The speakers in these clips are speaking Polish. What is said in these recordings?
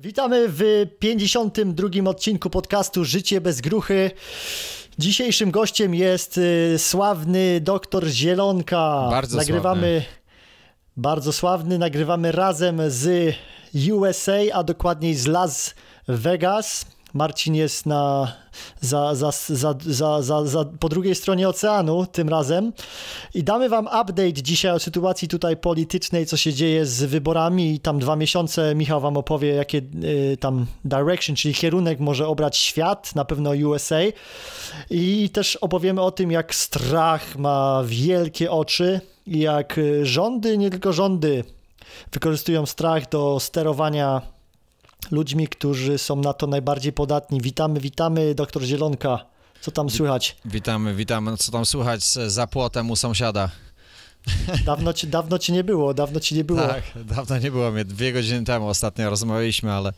Witamy w 52 odcinku podcastu Życie bez gruchy. Dzisiejszym gościem jest y, sławny doktor Zielonka. Bardzo nagrywamy sławny. bardzo sławny, nagrywamy razem z USA, a dokładniej z Las Vegas. Marcin jest na, za, za, za, za, za, za, po drugiej stronie oceanu tym razem i damy wam update dzisiaj o sytuacji tutaj politycznej, co się dzieje z wyborami i tam dwa miesiące Michał wam opowie, jakie y, tam direction, czyli kierunek może obrać świat, na pewno USA i też opowiemy o tym, jak strach ma wielkie oczy i jak rządy, nie tylko rządy, wykorzystują strach do sterowania ludźmi, którzy są na to najbardziej podatni. Witamy, witamy, doktor Zielonka. Co tam słychać? Witamy, witamy. Co tam słychać za płotem u sąsiada? Dawno ci, dawno ci nie było, dawno ci nie było. Tak, dawno nie było mnie. Dwie godziny temu ostatnio rozmawialiśmy, ale.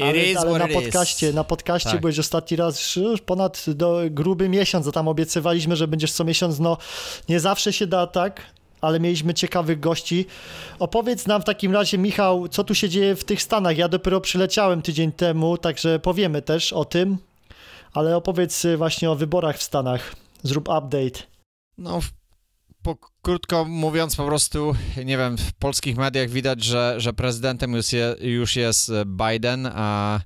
ale, ale na podcaście, na podcaście tak. byłeś ostatni raz już ponad do, gruby miesiąc, a tam obiecywaliśmy, że będziesz co miesiąc. No nie zawsze się da, tak? ale mieliśmy ciekawych gości. Opowiedz nam w takim razie, Michał, co tu się dzieje w tych Stanach. Ja dopiero przyleciałem tydzień temu, także powiemy też o tym, ale opowiedz y, właśnie o wyborach w Stanach. Zrób update. No, po, krótko mówiąc, po prostu, nie wiem, w polskich mediach widać, że, że prezydentem już, je, już jest y, Biden, a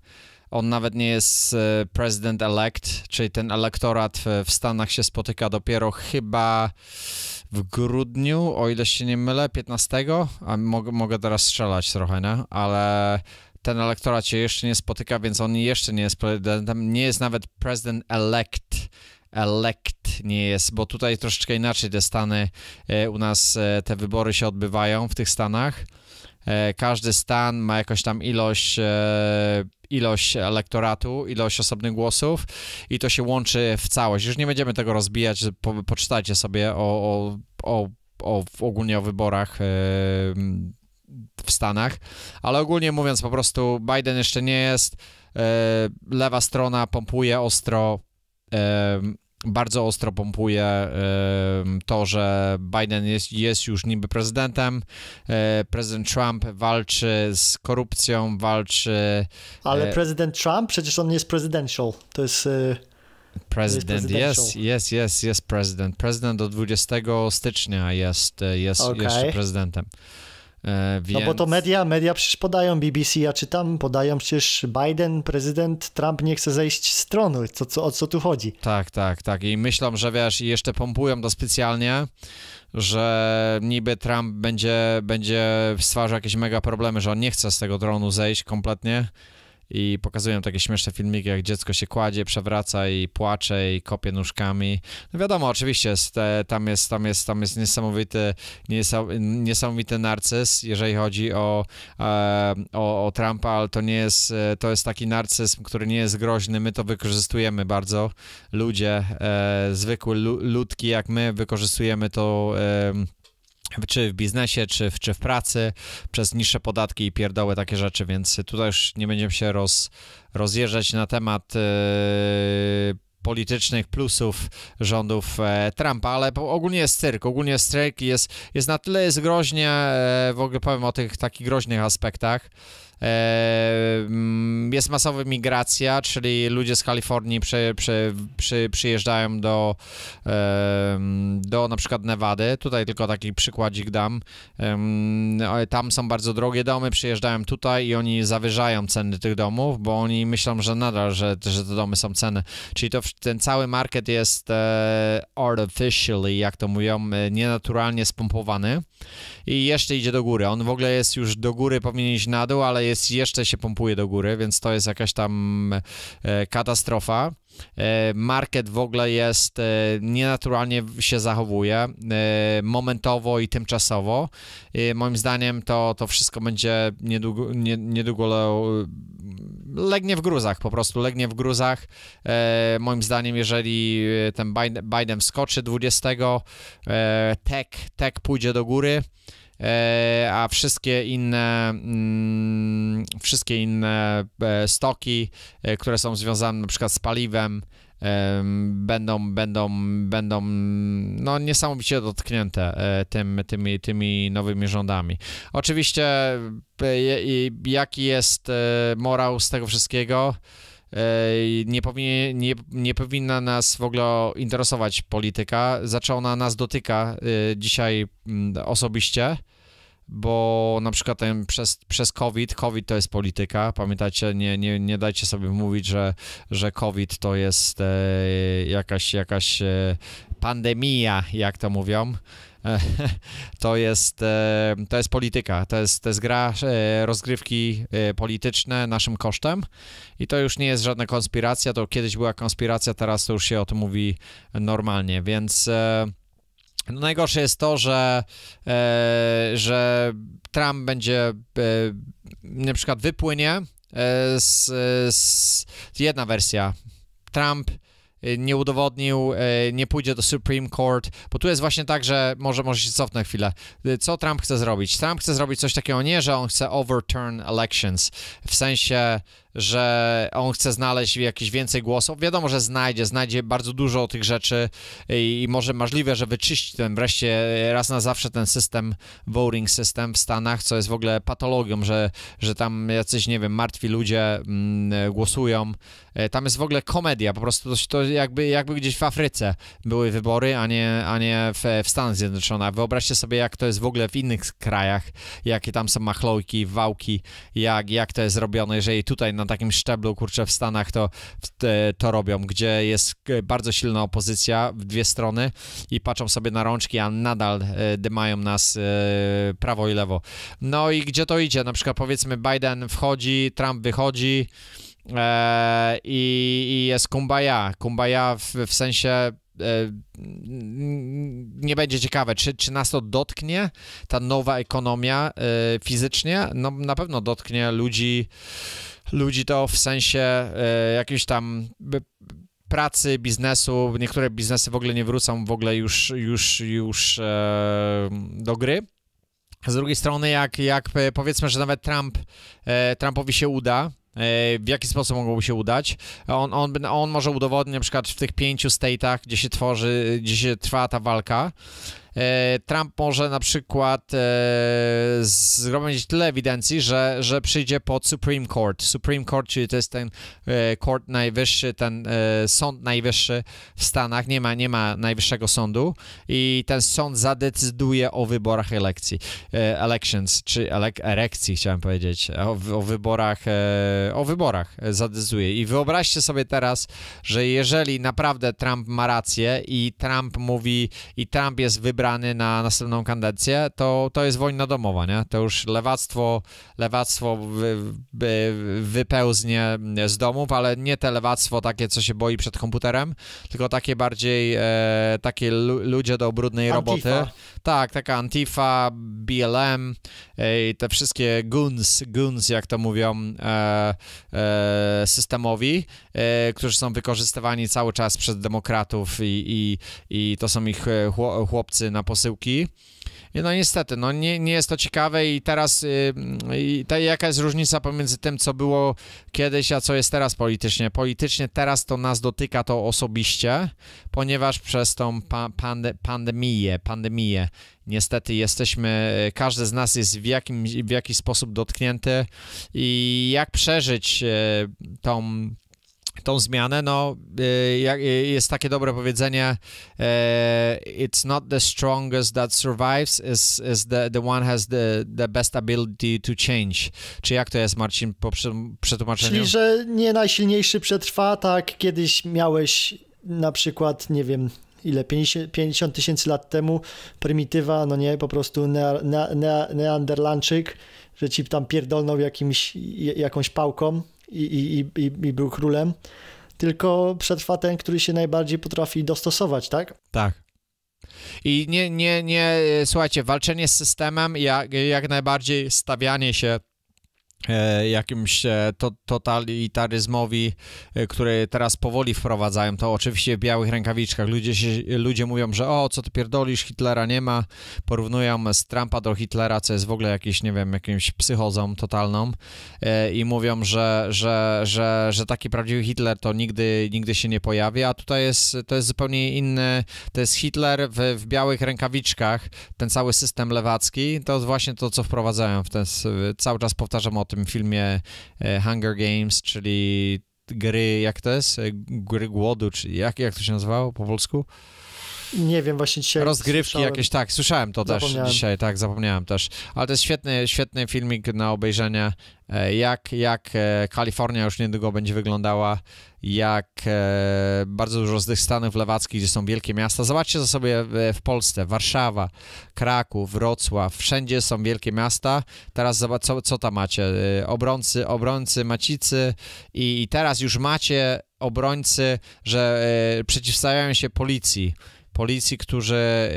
on nawet nie jest y, president elect, czyli ten elektorat w Stanach się spotyka dopiero chyba w grudniu, o ile się nie mylę, 15, a mogę, mogę teraz strzelać trochę, nie? ale ten elektorat się jeszcze nie spotyka, więc on jeszcze nie jest prezydentem, nie jest nawet president elect elect nie jest, bo tutaj troszeczkę inaczej te Stany, e, u nas e, te wybory się odbywają w tych Stanach. E, każdy stan ma jakąś tam ilość e, ilość elektoratu, ilość osobnych głosów i to się łączy w całość. Już nie będziemy tego rozbijać, po, poczytajcie sobie o, o, o, o ogólnie o wyborach. E, w Stanach, ale ogólnie mówiąc, po prostu Biden jeszcze nie jest. E, lewa strona pompuje ostro e, bardzo ostro pompuje to, że Biden jest, jest już niby prezydentem. E, prezydent Trump walczy z korupcją, walczy. Ale e, prezydent Trump przecież on nie jest presidential. To jest. E, prezydent jest, jest, jest, jest prezydent. Prezydent do 20 stycznia jest, jest okay. jeszcze prezydentem. Więc... E, no bo to media, media przecież podają BBC, ja czytam, podają przecież Biden, prezydent, Trump nie chce zejść z tronu, co, co, o co tu chodzi. Tak, tak, tak i myślą, że wiesz, i jeszcze pompują to specjalnie, że niby Trump będzie, będzie stwarzał jakieś mega problemy, że on nie chce z tego tronu zejść kompletnie, i pokazują takie śmieszne filmiki, jak dziecko się kładzie, przewraca i płacze i kopie nóżkami. No wiadomo, oczywiście, tam jest, tam jest, tam jest niesamowity, niesamowity narcyz, jeżeli chodzi o, e, o, o Trumpa, ale to nie jest, e, to jest taki narcyzm, który nie jest groźny, my to wykorzystujemy bardzo, ludzie, e, zwykły ludki jak my wykorzystujemy to czy w biznesie, czy w, czy w pracy, przez niższe podatki i pierdoły, takie rzeczy, więc tutaj już nie będziemy się roz, rozjeżdżać na temat yy, politycznych plusów rządów e, Trumpa, ale ogólnie jest cyrk, ogólnie jest cyrk jest, jest na tyle jest groźnie, e, w ogóle powiem o tych takich groźnych aspektach, E, mm, jest masowa migracja, czyli ludzie z Kalifornii przy, przy, przy, przyjeżdżają do, do na przykład Nevady. Tutaj tylko taki przykładzik dam. Tam są bardzo drogie domy, przyjeżdżają tutaj i oni zawyżają ceny tych domów, bo oni myślą, że nadal, że, że te domy są cenne. Czyli to, ten cały market jest e, artificially, jak to mówią, e, nienaturalnie spompowany i jeszcze idzie do góry. On w ogóle jest już do góry, powinien iść na dół, ale jest, jeszcze się pompuje do góry, więc to jest jakaś tam e, katastrofa. E, market w ogóle jest e, nienaturalnie się zachowuje momentowo i tymczasowo. Moim zdaniem to, to wszystko będzie niedługo, nie, niedługo legnie w gruzach, po prostu legnie w gruzach. Moim zdaniem, jeżeli ten Biden, Biden skoczy 20, tech, tech pójdzie do góry. E, a wszystkie inne, mm, wszystkie inne e, stoki, e, które są związane na przykład z paliwem, będą, będą, będą no, niesamowicie dotknięte tym, tymi, tymi nowymi rządami. Oczywiście jaki jest morał z tego wszystkiego? nie, powinien, nie, nie powinna nas w ogóle interesować polityka. Zaczęła ona nas dotyka y, dzisiaj mm, osobiście bo na przykład ten przez, przez COVID, COVID to jest polityka, pamiętajcie, nie, nie, nie dajcie sobie mówić, że, że COVID to jest e, jakaś, jakaś e, pandemia, jak to mówią, to jest, e, to jest polityka, to jest, to jest gra e, rozgrywki e, polityczne naszym kosztem i to już nie jest żadna konspiracja, to kiedyś była konspiracja, teraz to już się o tym mówi normalnie, więc... No najgorsze jest to, że, że Trump będzie na przykład wypłynie z, z jedna wersja. Trump Y, nie udowodnił, y, nie pójdzie do Supreme Court, bo tu jest właśnie tak, że może, może się cofnę chwilę. Y, co Trump chce zrobić? Trump chce zrobić coś takiego, nie, że on chce overturn elections, w sensie że on chce znaleźć jakieś więcej głosów. Wiadomo, że znajdzie, znajdzie bardzo dużo tych rzeczy i, i może możliwe, że wyczyści ten wreszcie raz na zawsze ten system, voting system w Stanach, co jest w ogóle patologią, że, że tam jacyś, nie wiem, martwi ludzie mm, głosują. E, tam jest w ogóle komedia, po prostu to, to jakby, jakby gdzieś w Afryce były wybory, a nie, a nie w, w Stanach Zjednoczonych. Wyobraźcie sobie, jak to jest w ogóle w innych krajach, jakie tam są machlojki, wałki, jak, jak to jest robione, jeżeli tutaj na takim szczeblu, kurczę, w Stanach to, to robią, gdzie jest bardzo silna opozycja w dwie strony i patrzą sobie na rączki, a nadal e, dymają nas e, prawo i lewo. No i gdzie to idzie? Na przykład powiedzmy Biden wchodzi, Trump wychodzi, e, i, i jest kumbaya. Kumbaya w, w sensie nie będzie ciekawe, czy, czy nas to dotknie, ta nowa ekonomia fizycznie. No, na pewno dotknie ludzi ludzi to w sensie y, jakiejś tam pracy, biznesu. Niektóre biznesy w ogóle nie wrócą w ogóle już, już, już e, do gry. Z drugiej strony, jak, jak e, powiedzmy, że nawet Trump, e, Trumpowi się uda, e, w jaki sposób mogłoby się udać. On, on, on może udowodnić na przykład w tych pięciu state'ach, gdzie się tworzy, gdzie się trwa ta walka, E, Trump może na przykład e, zgromadzić tyle ewidencji, że, że przyjdzie pod Supreme Court. Supreme Court, czyli to jest ten e, court najwyższy, ten sąd najwyższy w Stanach. Nie ma, nie ma najwyższego sądu i ten sąd zadecyduje o wyborach elekcji, elections, czy elek erekcji chciałem powiedzieć, o, o wyborach, o wyborach zadecyduje. I wyobraźcie sobie teraz, że jeżeli naprawdę Trump ma rację i Trump mówi, i Trump jest wybrany wybrany na następną kadencję, to, to jest wojna domowa, nie? To już lewactwo, lewactwo wy, wy, wypełznie z domów, ale nie te lewactwo takie, co się boi przed komputerem, tylko takie bardziej e, takie ludzie do brudnej Antifa. roboty. Tak, taka Antifa, BLM, te wszystkie guns, guns jak to mówią e, e, systemowi, e, którzy są wykorzystywani cały czas przez demokratów i, i, i to są ich chłopcy na posyłki. No niestety, no nie, nie jest to ciekawe i teraz y, y, ta, jaka jest różnica pomiędzy tym, co było kiedyś, a co jest teraz politycznie? Politycznie teraz to nas dotyka to osobiście, ponieważ przez tą pa pande pandemię, pandemię niestety jesteśmy, y, każdy z nas jest w, jakim, w jakiś sposób dotknięty i jak przeżyć tą tą zmianę. No, y, y, jest takie dobre powiedzenie: y, It's not the strongest that survives, is, is the, the one has the, the best ability to change. Czy jak to jest, Marcin, po przetłumaczeniu? Czyli, że nie najsilniejszy przetrwa, tak kiedyś miałeś na przykład, nie wiem, ile 50 tysięcy lat temu prymitywa, no nie, po prostu ne, ne, ne, neanderlandczyk, że ci tam pierdolnął jakimś, jakąś pałką, i, i, i, i był królem, tylko przetrwa ten, który się najbardziej potrafi dostosować, tak? Tak. I nie, nie, nie, słuchajcie, walczenie z systemem, jak, jak najbardziej stawianie się E, jakimś e, totalitaryzmowi, e, który teraz powoli wprowadzają, to oczywiście w białych rękawiczkach. Ludzie, się, ludzie mówią, że o, co ty pierdolisz, Hitlera nie ma. Porównują z Trumpa do Hitlera, co jest w ogóle jakiś, nie wiem, jakimś psychozą totalną i mówią, że, że, że, że taki prawdziwy Hitler to nigdy, nigdy się nie pojawi, a tutaj jest, to jest zupełnie inny, to jest Hitler w, w białych rękawiczkach, ten cały system lewacki, to jest właśnie to, co wprowadzają w ten, cały czas powtarzam o tym, tym filmie e, Hunger Games, czyli gry, jak to jest? E, gry głodu, czy jak, jak to się nazywało po polsku? Nie wiem, właśnie dzisiaj. Rozgrywki jakieś, tak, słyszałem to też dzisiaj, tak, zapomniałem też. Ale to jest świetny, świetny filmik na obejrzenie, e, jak, jak e, Kalifornia już niedługo będzie wyglądała, jak e, bardzo dużo z tych stanów lewackich, gdzie są wielkie miasta. Zobaczcie za sobie w Polsce, Warszawa, Kraków, Wrocław, wszędzie są wielkie miasta. Teraz zobacz, co, co tam macie? Obrońcy, obrońcy macicy i, i teraz już macie obrońcy, że przeciwstawiają się policji policji, którzy e,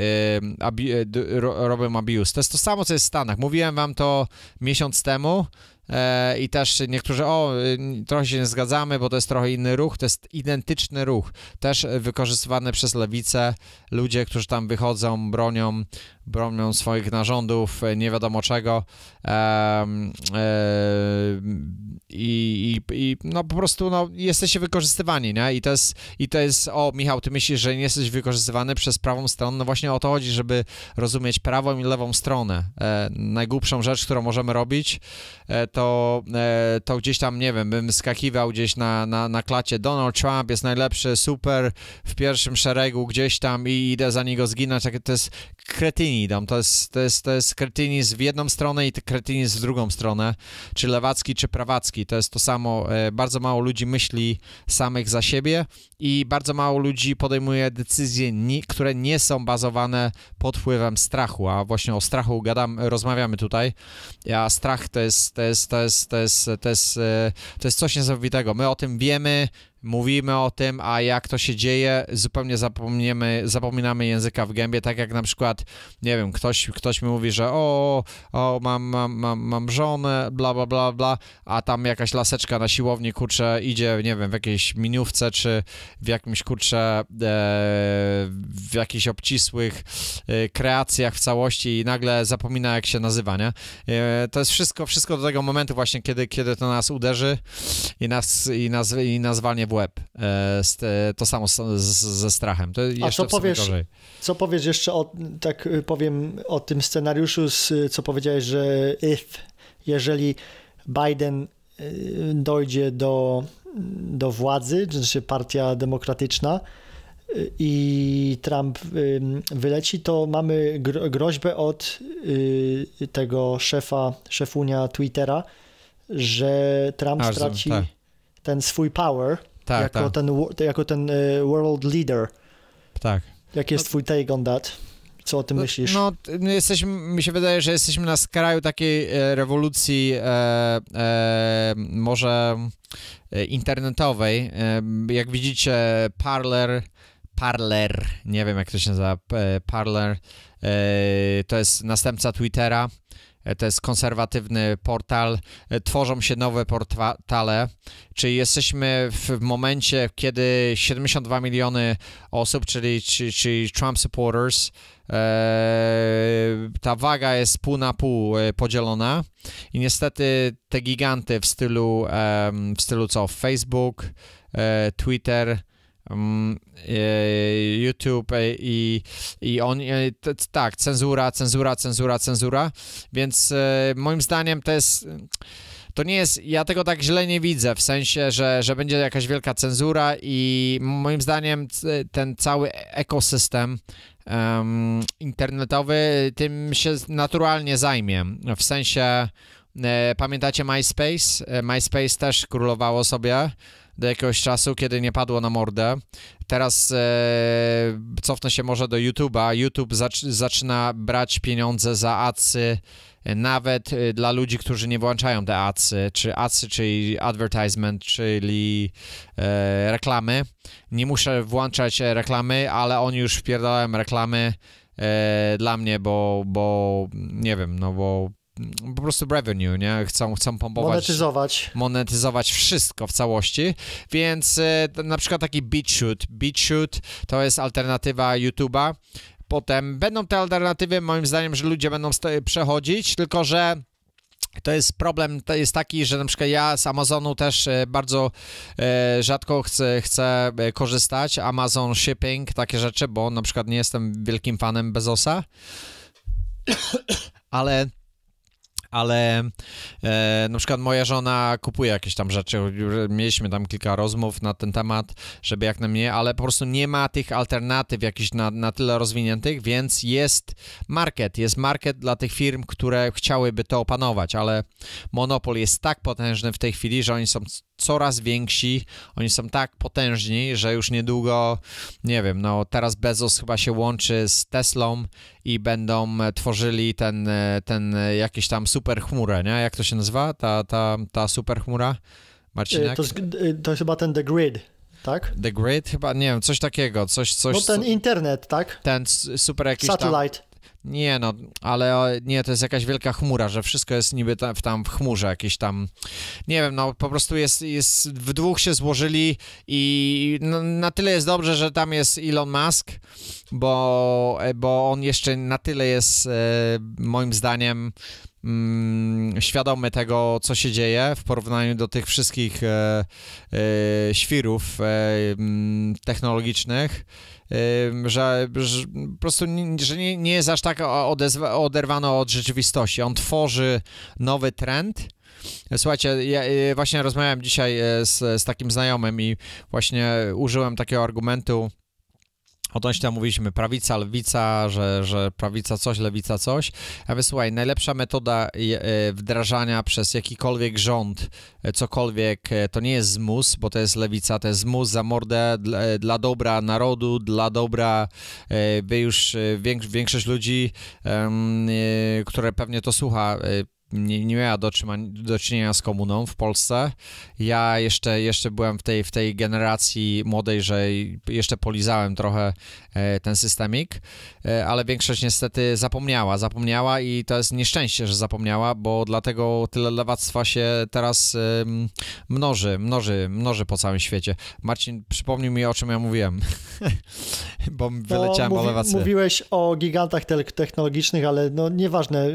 e, robią abuse. To jest to samo, co jest w Stanach. Mówiłem wam to miesiąc temu e, i też niektórzy, o, y, trochę się nie zgadzamy, bo to jest trochę inny ruch, to jest identyczny ruch, też wykorzystywany przez lewicę, ludzie, którzy tam wychodzą, bronią bronią swoich narządów, e, nie wiadomo czego e, i, i, i no po prostu no, jesteście wykorzystywani, nie? I to, jest, I to jest, o Michał, ty myślisz, że nie jesteś wykorzystywany przez prawą stronę, no właśnie o to chodzi, żeby rozumieć prawą i lewą stronę. E, najgłupszą rzecz, którą możemy robić, to, to gdzieś tam, nie wiem, bym skakiwał gdzieś na, na, na klacie Donald Trump jest najlepszy, super, w pierwszym szeregu gdzieś tam i idę za niego zginąć, to jest kretyni idą. To jest, to, jest, to jest kretynizm w jedną stronę i kretynizm w drugą stronę, czy lewacki, czy prawacki. To jest to samo. E, bardzo mało ludzi myśli samych za siebie i bardzo mało ludzi podejmuje decyzje, które nie są bazowane pod wpływem strachu, a właśnie o strachu gadam, rozmawiamy tutaj. A strach to jest, to jest, to jest, to jest, to jest, e, to jest coś niesamowitego. My o tym wiemy, mówimy o tym, a jak to się dzieje, zupełnie zapomniemy, zapominamy języka w gębie, tak jak na przykład, nie wiem, ktoś, ktoś mi mówi, że o, o mam, mam, mam, mam żonę, bla, bla, bla, bla, a tam jakaś laseczka na siłowni, kurczę, idzie, nie wiem, w jakiejś miniówce, czy w jakimś, kurczę, e, w jakichś obcisłych e, kreacjach w całości i nagle zapomina, jak się nazywa, nie? E, to jest wszystko, wszystko do tego momentu właśnie, kiedy, kiedy to nas uderzy i nas, i nas, i nas w łeb. E, to samo ze strachem. To A co powiesz, gorzej. co powiesz jeszcze o, tak y, powiem, o tym scenariuszu, co powiedziałeś, że if, jeżeli Biden y, dojdzie do, do władzy, czyli znaczy partia demokratyczna, y, i Trump wyleci, to mamy groźbę od tego szefa, szefunia Twittera, że Trump straci tak. ten swój power tak, jako, tak. Ten, jako ten e, world leader. Tak. Jaki jest no, twój take on that? Co o tym no, myślisz? No, jesteśmy, mi się wydaje, że jesteśmy na skraju takiej e, rewolucji e, e, może e, internetowej. jak widzicie, Parler, Parler, nie wiem jak to się nazywa, Parler, to jest następca Twittera E, to jest konserwatywny portal, e, tworzą się nowe portale, czyli jesteśmy w momencie, kiedy 72 miliony osób, czyli, czyli, czyli Trump supporters, e, ta waga jest pół na pół podzielona i niestety te giganty w stylu, w stylu co Facebook, Twitter, Mm, e, YouTube e, i, i on, e, tak, cenzura, cenzura, cenzura, cenzura, więc moim zdaniem to jest to nie jest, ja tego tak źle nie widzę, w sensie, że, że będzie jakaś wielka cenzura i moim zdaniem ten cały ekosystem um, internetowy tym się naturalnie zajmie, w sensie, pamiętacie MySpace? MySpace też królowało sobie, do jakiegoś czasu, kiedy nie padło na mordę. Teraz e, cofnę się może do YouTube'a. YouTube zac zaczyna brać pieniądze za acy, e, nawet e, dla ludzi, którzy nie włączają te acy, czy acy, czyli advertisement, czyli e, reklamy. Nie muszę włączać e, reklamy, ale oni już wpierdalają reklamy e, dla mnie, bo, bo nie wiem, no bo Mm, po prostu revenue, nie? Chcą, chcą pompować. Monetyzować. Monetyzować wszystko w całości. Więc e, na przykład taki BeatShoot. BeatShoot to jest alternatywa YouTube'a. Potem będą te alternatywy, moim zdaniem, że ludzie będą przechodzić, tylko że to jest problem to jest taki, że na przykład ja z Amazonu też e, bardzo e, rzadko chcę, chcę korzystać. Amazon Shipping, takie rzeczy, bo na przykład nie jestem wielkim fanem Bezosa. Ale ale e, na przykład moja żona kupuje jakieś tam rzeczy, mieliśmy tam kilka rozmów na ten temat, żeby jak na mnie, ale po prostu nie ma tych alternatyw jakichś na, na tyle rozwiniętych, więc jest market, jest market dla tych firm, które chciałyby to opanować, ale monopol jest tak potężny w tej chwili, że oni są coraz więksi, oni są tak potężni, że już niedługo, nie wiem, no teraz Bezos chyba się łączy z Teslą i będą e, tworzyli ten, e, ten e, jakieś tam super chmurę, nie? Jak to się nazywa? Ta, ta, ta super chmura? Marcinek? To, to chyba ten The Grid. Tak? The Grid chyba, nie wiem, coś takiego, coś, coś... No ten internet, tak? Ten super jakiś Satellite. Tam... Nie no, ale nie, to jest jakaś wielka chmura, że wszystko jest niby tam, tam w chmurze jakieś tam, nie wiem, no po prostu jest, jest w dwóch się złożyli i no, na tyle jest dobrze, że tam jest Elon Musk, bo, e, bo on jeszcze na tyle jest e, moim zdaniem mm, świadomy tego, co się dzieje w porównaniu do tych wszystkich e, e świrów e, mm, technologicznych, że, że po prostu nie, że nie, nie jest aż tak odezwa, oderwano od rzeczywistości. On tworzy nowy trend. Słuchajcie, ja y, właśnie rozmawiałem dzisiaj y, z, z takim znajomym i właśnie użyłem takiego argumentu, Odnośnie tam mówiliśmy prawica, lewica, że, że prawica coś, lewica coś. A wysłuchaj, najlepsza metoda e, wdrażania przez jakikolwiek rząd e, cokolwiek e, to nie jest zmus, bo to jest lewica, to jest zmus za mordę dla, dla dobra narodu, dla dobra by już większość ludzi, które pewnie to słucha, nie, nie miała do, do czynienia z komuną w Polsce. Ja jeszcze, jeszcze byłem w tej, w tej generacji młodej, że jeszcze polizałem trochę e, ten systemik, e, ale większość niestety zapomniała, zapomniała i to jest nieszczęście, że zapomniała, bo dlatego tyle lewactwa się teraz mnoży, mnoży, mnoży po całym świecie. Marcin, przypomnij mi, o czym ja mówiłem, bo no, wyleciałem o lewactwie. Mówiłeś o gigantach technologicznych, ale no nieważne,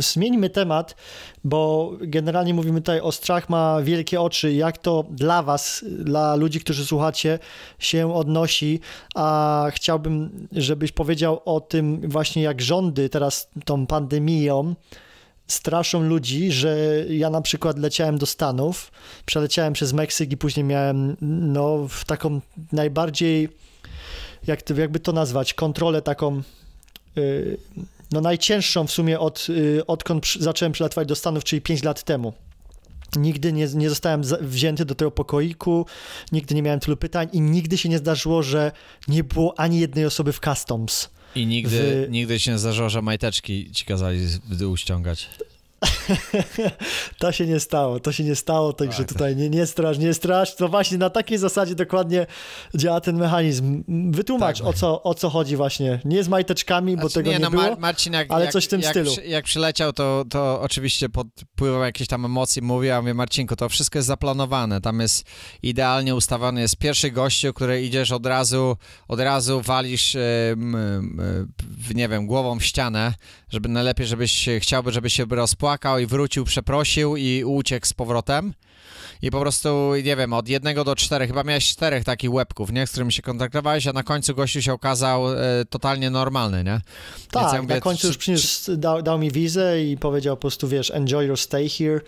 zmieńmy temat bo generalnie mówimy tutaj o strach ma wielkie oczy. Jak to dla Was, dla ludzi, którzy słuchacie, się odnosi? A chciałbym, żebyś powiedział o tym właśnie, jak rządy teraz tą pandemią straszą ludzi, że ja na przykład leciałem do Stanów, przeleciałem przez Meksyk i później miałem no, w taką najbardziej, jak to, jakby to nazwać, kontrolę taką. Yy, no najcięższą w sumie od, y, odkąd zacząłem przylatować do Stanów, czyli 5 lat temu. Nigdy nie, nie zostałem wzięty do tego pokoiku, nigdy nie miałem tylu pytań i nigdy się nie zdarzyło, że nie było ani jednej osoby w customs. I nigdy, w... nigdy się nie zdarzyło, że majteczki ci kazali uściągać. to się nie stało, to się nie stało, także tak, tutaj tak. nie, nie straż, nie straż. To właśnie na takiej zasadzie dokładnie działa ten mechanizm. Wytłumacz tak, o, co, o co chodzi właśnie. Nie z majteczkami, bo znaczy, tego nie, nie no, było, Marcin, jak, ale jak, coś w tym jak, stylu. jak przyleciał, to, to oczywiście pod wpływem jakichś tam emocji mówił, a mówię, Marcinku, to wszystko jest zaplanowane, tam jest idealnie ustawiony, jest pierwszy gościu, który idziesz od razu, od razu walisz, e, e, nie wiem, głową w ścianę, żeby najlepiej, żebyś chciałby, żeby się rozpłakał, płakał i wrócił, przeprosił i uciekł z powrotem. I po prostu, nie wiem, od jednego do czterech, chyba miałeś czterech takich łebków, nie? Z którymi się kontaktowałeś, a na końcu gościu się okazał e, totalnie normalny, nie? Tak, ja mówię, na końcu już przyniósł, dał, dał mi wizę i powiedział po prostu, wiesz, enjoy your stay here.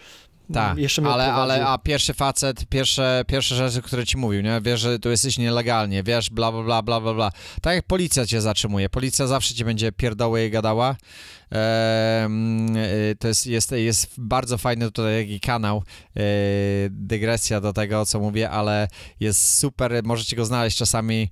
Tak, ale, ale a pierwszy facet, pierwsze, pierwsze rzeczy, które ci mówił, nie? Wiesz, że tu jesteś nielegalnie, wiesz, bla, bla, bla, bla, bla, bla. Tak jak policja cię zatrzymuje. Policja zawsze ci będzie pierdoły i gadała, Y, to jest, jest, jest bardzo fajny tutaj kanał, y, dygresja do tego, co mówię, ale jest super, możecie go znaleźć czasami.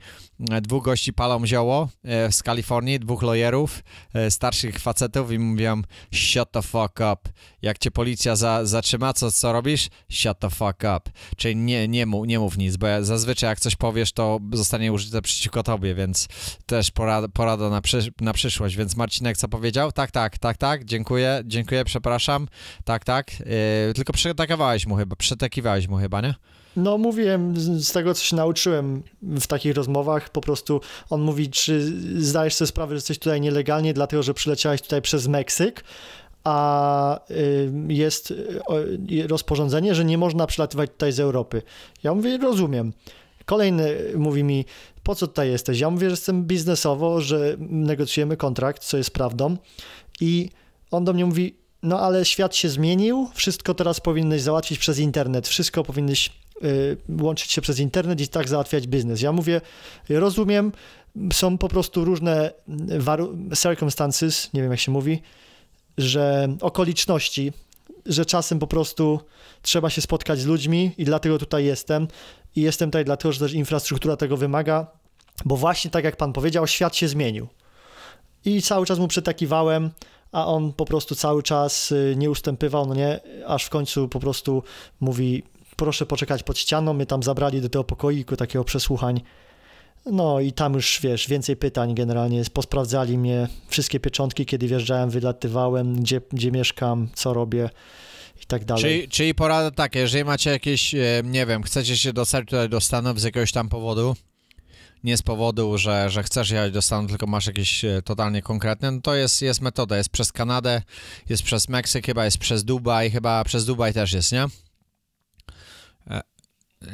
Dwóch gości palą zioło e, z Kalifornii, dwóch lojerów, e, starszych facetów i mówią shut the fuck up. Jak cię policja za, zatrzyma, co, co robisz? Shut the fuck up. Czyli nie, nie, mów, nie mów nic, bo zazwyczaj jak coś powiesz, to zostanie użyte przeciwko tobie, więc też porada, porada na, na przyszłość. Więc Marcinek, co powiedział? Tak tak, tak, tak, tak, dziękuję, dziękuję, przepraszam, tak, tak, yy, tylko przetakowałeś mu chyba, przetakiwałeś mu chyba, nie? No mówiłem z tego, co się nauczyłem w takich rozmowach, po prostu on mówi, czy zdajesz sobie sprawę, że jesteś tutaj nielegalnie, dlatego że przyleciałeś tutaj przez Meksyk, a yy, jest yy, yy, rozporządzenie, że nie można przylatywać tutaj z Europy. Ja mówię, rozumiem. Kolejny mówi mi, po co tutaj jesteś? Ja mówię, że jestem biznesowo, że negocjujemy kontrakt, co jest prawdą. I on do mnie mówi, no ale świat się zmienił, wszystko teraz powinnyś załatwić przez internet, wszystko powinnyś y, łączyć się przez internet i tak załatwiać biznes. Ja mówię, rozumiem, są po prostu różne circumstances, nie wiem jak się mówi, że okoliczności, że czasem po prostu trzeba się spotkać z ludźmi i dlatego tutaj jestem. I jestem tutaj dlatego, że też infrastruktura tego wymaga, bo właśnie tak jak pan powiedział, świat się zmienił. I cały czas mu przetakiwałem, a on po prostu cały czas y, nie ustępywał, no nie, aż w końcu po prostu mówi, proszę poczekać pod ścianą, mnie tam zabrali do tego pokoiku takiego przesłuchań no i tam już, wiesz, więcej pytań generalnie Posprawdzali mnie wszystkie pieczątki, kiedy wjeżdżałem, wylatywałem, gdzie, gdzie mieszkam, co robię i tak dalej. Czyli, czyli porada taka, jeżeli macie jakieś, e, nie wiem, chcecie się dostać tutaj do Stanów z jakiegoś tam powodu, nie z powodu, że, że chcesz jechać do Stanów, tylko masz jakieś e, totalnie konkretne, no to jest, jest metoda. Jest przez Kanadę, jest przez Meksyk, chyba jest przez Dubaj, chyba przez Dubaj też jest, nie?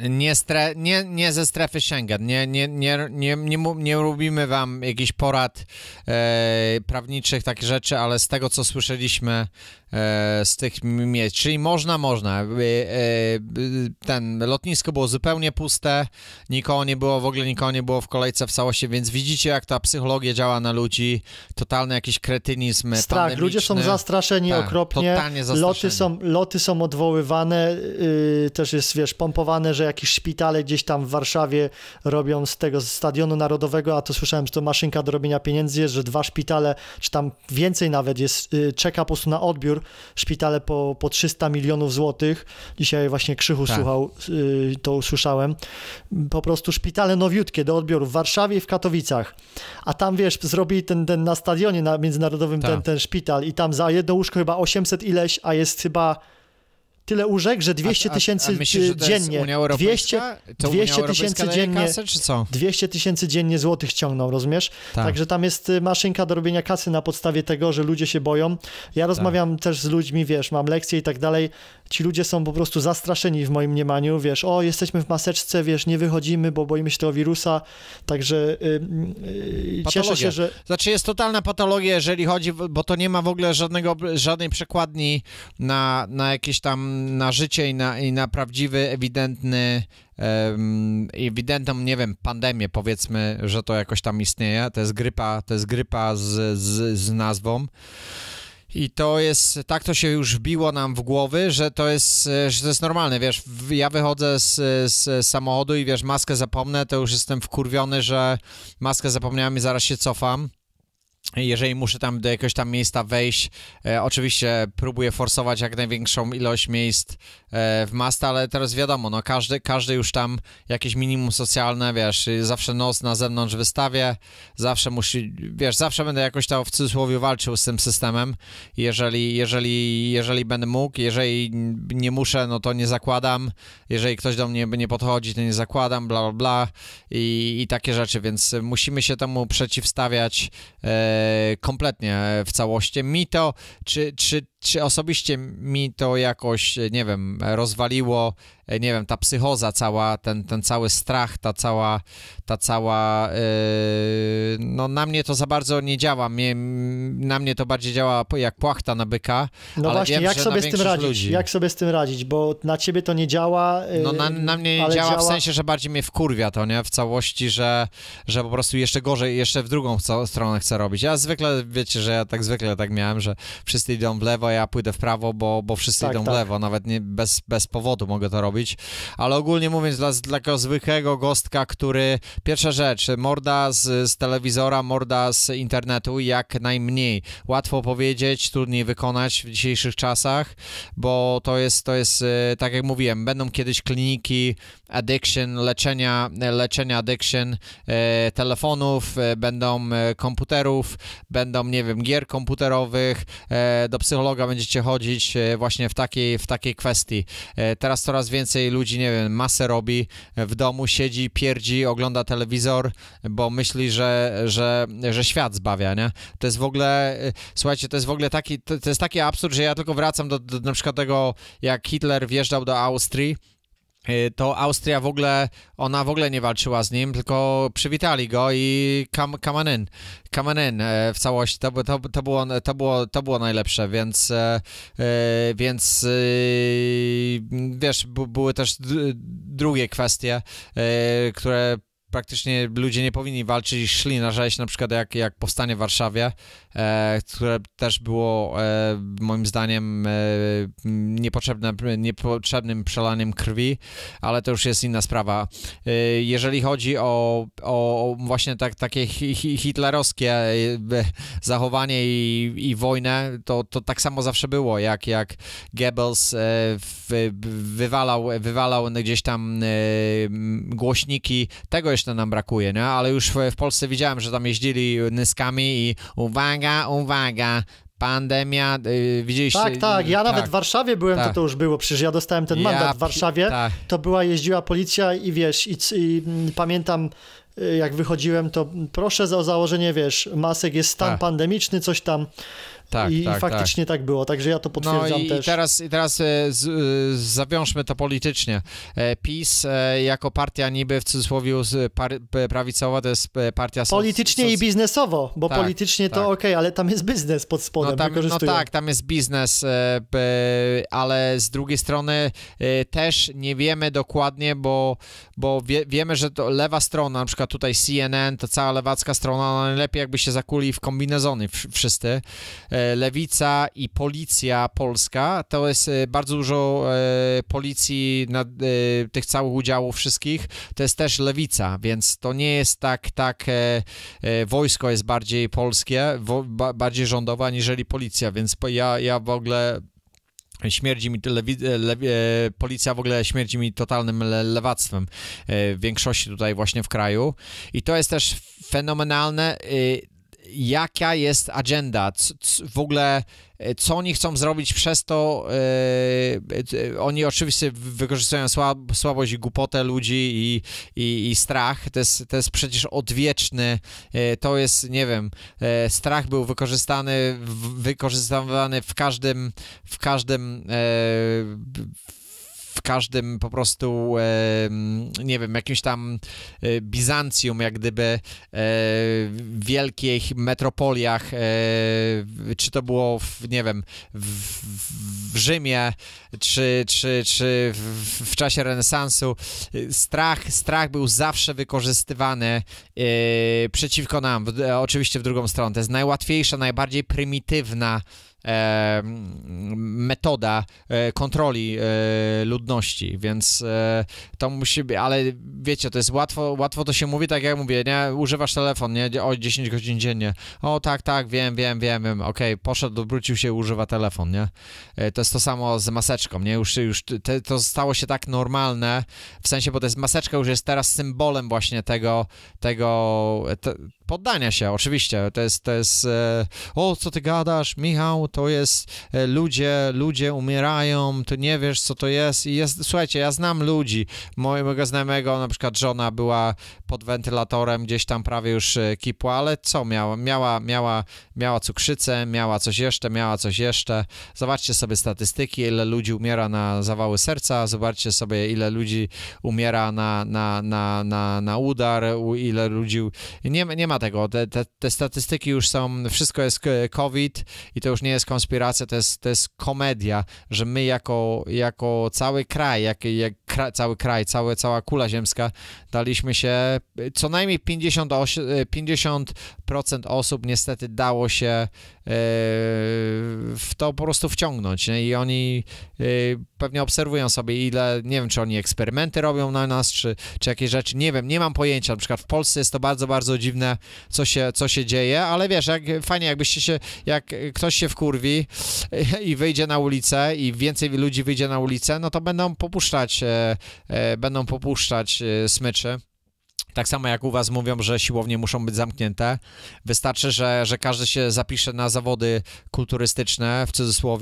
Nie, stre, nie, nie ze strefy Schengen, nie, nie, nie, nie, nie, nie robimy wam jakichś porad e, prawniczych, takie rzeczy, ale z tego co słyszeliśmy, E, z tych miejsc. Czyli można, można. E, e, ten lotnisko było zupełnie puste, nikogo nie było, w ogóle nikogo nie było w kolejce w całości, więc widzicie, jak ta psychologia działa na ludzi. Totalny jakiś kretynizm Strach, ludzie są zastraszeni tak, okropnie. Totalnie zastraszeni. Loty są, loty są odwoływane, yy, też jest, wiesz, pompowane, że jakieś szpitale gdzieś tam w Warszawie robią z tego Stadionu Narodowego, a to słyszałem, że to maszynka do robienia pieniędzy jest, że dwa szpitale, czy tam więcej nawet jest, yy, czeka po prostu na odbiór szpitale po, po 300 milionów złotych. Dzisiaj właśnie Krzychu tak. słuchał, y, to usłyszałem. Po prostu szpitale nowiutkie do odbioru w Warszawie i w Katowicach. A tam wiesz, zrobili ten, ten na stadionie na międzynarodowym tak. ten, ten szpital i tam za jedno łóżko chyba 800 ileś, a jest chyba tyle urzek że 200 tysięcy dziennie. 200, 200 tysięcy dziennie. Kasę, 200 tysięcy dziennie złotych ciągną, rozumiesz? Tak. Także tam jest y, maszynka do robienia kasy na podstawie tego, że ludzie się boją. Ja tak. rozmawiam tak. też z ludźmi, wiesz, mam lekcje i tak dalej. Ci ludzie są po prostu zastraszeni w moim mniemaniu, wiesz, o, jesteśmy w maseczce, wiesz, nie wychodzimy, bo boimy się tego wirusa, także yy, yy, cieszę się, że... Znaczy jest totalna patologia, jeżeli chodzi, bo to nie ma w ogóle żadnego, żadnej przekładni na, na jakieś tam na życie i na, i na prawdziwy, ewidentny, ewidentną, nie wiem, pandemię, powiedzmy, że to jakoś tam istnieje. To jest grypa, to jest grypa z, z, z nazwą. I to jest, tak to się już wbiło nam w głowy, że to jest, że to jest normalne, wiesz, ja wychodzę z, z samochodu i wiesz, maskę zapomnę, to już jestem wkurwiony, że maskę zapomniałem i zaraz się cofam jeżeli muszę tam do jakiegoś tam miejsca wejść, e, oczywiście próbuję forsować jak największą ilość miejsc e, w Masta, ale teraz wiadomo, no każdy, każdy już tam jakieś minimum socjalne, wiesz, zawsze nos na zewnątrz wystawię, zawsze musi, wiesz, zawsze będę jakoś tam w cudzysłowie walczył z tym systemem, jeżeli, jeżeli, jeżeli będę mógł, jeżeli nie muszę, no to nie zakładam, jeżeli ktoś do mnie nie podchodzi, to nie zakładam, bla, bla, bla i, i takie rzeczy, więc musimy się temu przeciwstawiać, e, kompletnie w całości. Mi to, czy, czy, czy osobiście mi to jakoś, nie wiem, rozwaliło E, nie wiem, ta psychoza cała, ten, ten cały strach, ta cała, ta cała, yy, no na mnie to za bardzo nie działa, mnie, na mnie to bardziej działa jak płachta na byka, No właśnie, wiem, jak sobie z tym radzić, ludzi. jak sobie z tym radzić, bo na ciebie to nie działa. Yy, no na, na mnie nie działa, działa, w sensie, że bardziej mnie wkurwia to, nie, w całości, że, że po prostu jeszcze gorzej, jeszcze w drugą stronę chcę robić. Ja zwykle, wiecie, że ja tak zwykle tak miałem, że wszyscy idą w lewo, ja pójdę w prawo, bo, bo wszyscy tak, idą tak. w lewo, nawet nie, bez, bez powodu mogę to robić ale ogólnie mówiąc dla, dla takiego zwykłego gostka, który, pierwsza rzecz, morda z, z telewizora, morda z internetu jak najmniej. Łatwo powiedzieć, trudniej wykonać w dzisiejszych czasach, bo to jest, to jest e, tak jak mówiłem, będą kiedyś kliniki addiction, leczenia, leczenia addiction e, telefonów, e, będą komputerów, będą, nie wiem, gier komputerowych, do psychologa będziecie chodzić właśnie w takiej, w takiej kwestii. teraz coraz więcej więcej ludzi, nie wiem, masę robi, w domu siedzi, pierdzi, ogląda telewizor, bo myśli, że, że, że świat zbawia, nie? To jest w ogóle, y, słuchajcie, to jest w ogóle taki, to, to jest taki absurd, że ja tylko wracam do, do na przykład tego, jak Hitler wjeżdżał do Austrii, Y, to Austria w ogóle, ona w ogóle nie walczyła z nim, tylko przywitali go i kam, kamenyn, e, w całości, to, to, to, było, to, było, to było najlepsze, więc e, e, więc y, wiesz, były też drugie kwestie, które praktycznie ludzie nie powinni walczyć, szli na rzeź, na przykład jak, jak powstanie w Warszawie, e, które też było e, moim zdaniem e, niepotrzebne, niepotrzebnym przelaniem krwi, ale to już jest inna sprawa. E, jeżeli chodzi o, o właśnie tak, takie hitlerowskie e, zachowanie i, i wojnę, to, to tak samo zawsze było, jak, jak Goebbels e, w, wywalał, wywalał gdzieś tam głośniki tego jeszcze głośno nam brakuje, nie? Ale już w, w Polsce widziałem, że tam jeździli nyskami i uwaga, uwaga, pandemia, yy, widzieliście? Tak, tak, ja nawet tak. w Warszawie byłem, tak. to to już było, przecież ja dostałem ten mandat w Warszawie, tak. to była, jeździła policja i wiesz, i, i mm, pamiętam, y, jak wychodziłem, to proszę o założenie, wiesz, masek, jest stan tak. pandemiczny, coś tam. Tak, I, tak, i tak. faktycznie tak. tak. było, także ja to no potwierdzam no i, też. I teraz, i teraz e, z, e, zawiążmy to politycznie. E, PiS jako partia niby w cudzysłowie par, prawicowa to jest partia... Politycznie i biznesowo, bo tak, politycznie to tak. ok, ale tam jest biznes pod spodem, no, tam, no tak, tam jest biznes, ale z drugiej strony też nie wiemy dokładnie, bo, bo wie, wiemy, że to lewa strona, na przykład tutaj CNN, to cała lewacka strona, najlepiej jakby się zakuli w kombinezony wszyscy, lewica i policja polska. To jest e, bardzo dużo e, policji na, e, tych całych udziałów wszystkich. To jest też lewica, więc to nie jest tak, tak wojsko jest bardziej polskie, bardziej rządowe, aniżeli policja, więc ja, ja w ogóle Śmierdzi mi lewi, lewi, policja w ogóle śmierdzi mi totalnym le, lewactwem w większości tutaj właśnie w kraju. I to jest też fenomenalne. Y, jaka jest agenda, w ogóle e, co oni chcą zrobić przez to. E, e, oni oczywiście wykorzystują słabość i głupotę ludzi i, i, i strach. To jest, to jest przecież odwieczny, to jest, nie wiem, strach był wykorzystany, wykorzystywany w każdym, w każdym w w każdym po prostu, nie wiem, jakimś tam e, Bizancjum, jak gdyby e, wielkich metropoliach, e, czy to było, w, nie wiem, w, w Rzymie, czy, czy, czy w, w czasie renesansu, strach, strach był zawsze wykorzystywany przeciwko nam, oczywiście w drugą stronę. To jest najłatwiejsza, najbardziej prymitywna metoda e, kontroli e, ludności, więc e, to musi być, ale wiecie, to jest łatwo, łatwo to się mówi, tak jak mówię, nie, używasz telefon, nie, o 10 godzin dziennie, o tak, tak, wiem, wiem, wiem, wiem, okej, okay, poszedł, wrócił się, używa telefon, nie, to jest to samo z maseczką, nie, już, już te, to stało się tak normalne, w sensie, bo to jest maseczka już jest teraz symbolem właśnie tego, tego te, poddania się, oczywiście, to jest, to jest, o, co ty gadasz, Michał, to jest e, ludzie, ludzie umierają, ty nie wiesz, co to jest i jest, słuchajcie, ja znam ludzi, mojego znajomego, na przykład żona była pod wentylatorem, gdzieś tam prawie już e, kipła, ale co miała? Miała, miała, miała cukrzycę, miała coś jeszcze, miała coś jeszcze. Zobaczcie sobie statystyki, ile ludzi umiera na zawały serca, zobaczcie sobie, ile ludzi umiera na, na, na, na, na udar, ile ludzi... Nie, nie ma tego, te, te, te statystyki już są, wszystko jest COVID i to już nie jest jest konspiracja, to jest, to jest komedia, że my jako, jako cały kraj, jak, jak kra, cały kraj, całe, cała kula ziemska, daliśmy się, co najmniej 50, 50% osób niestety dało się E, w to po prostu wciągnąć. Nie? I oni e, pewnie obserwują sobie, ile, nie wiem, czy oni eksperymenty robią na nas, czy, czy jakieś rzeczy, nie wiem, nie mam pojęcia. Na przykład w Polsce jest to bardzo, bardzo dziwne, co się, co się dzieje, ale wiesz, jak, fajnie, jakbyście się, jak ktoś się wkurwi e, i wyjdzie na ulicę i więcej ludzi wyjdzie na ulicę, no to będą popuszczać, będą popuszczać smyczy. Tak samo jak u was mówią, że siłownie muszą być zamknięte. Wystarczy, że, że każdy się zapisze na zawody kulturystyczne w cudzysłowie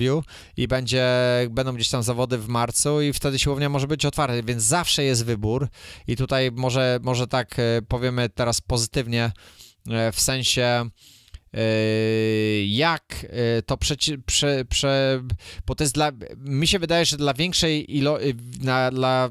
i będzie, będą gdzieś tam zawody w marcu i wtedy siłownia może być otwarta, więc zawsze jest wybór i tutaj może, może tak e, powiemy teraz pozytywnie e, w sensie e, jak to prze prze, prze, bo to jest dla, mi się wydaje, że dla większej ilo, dla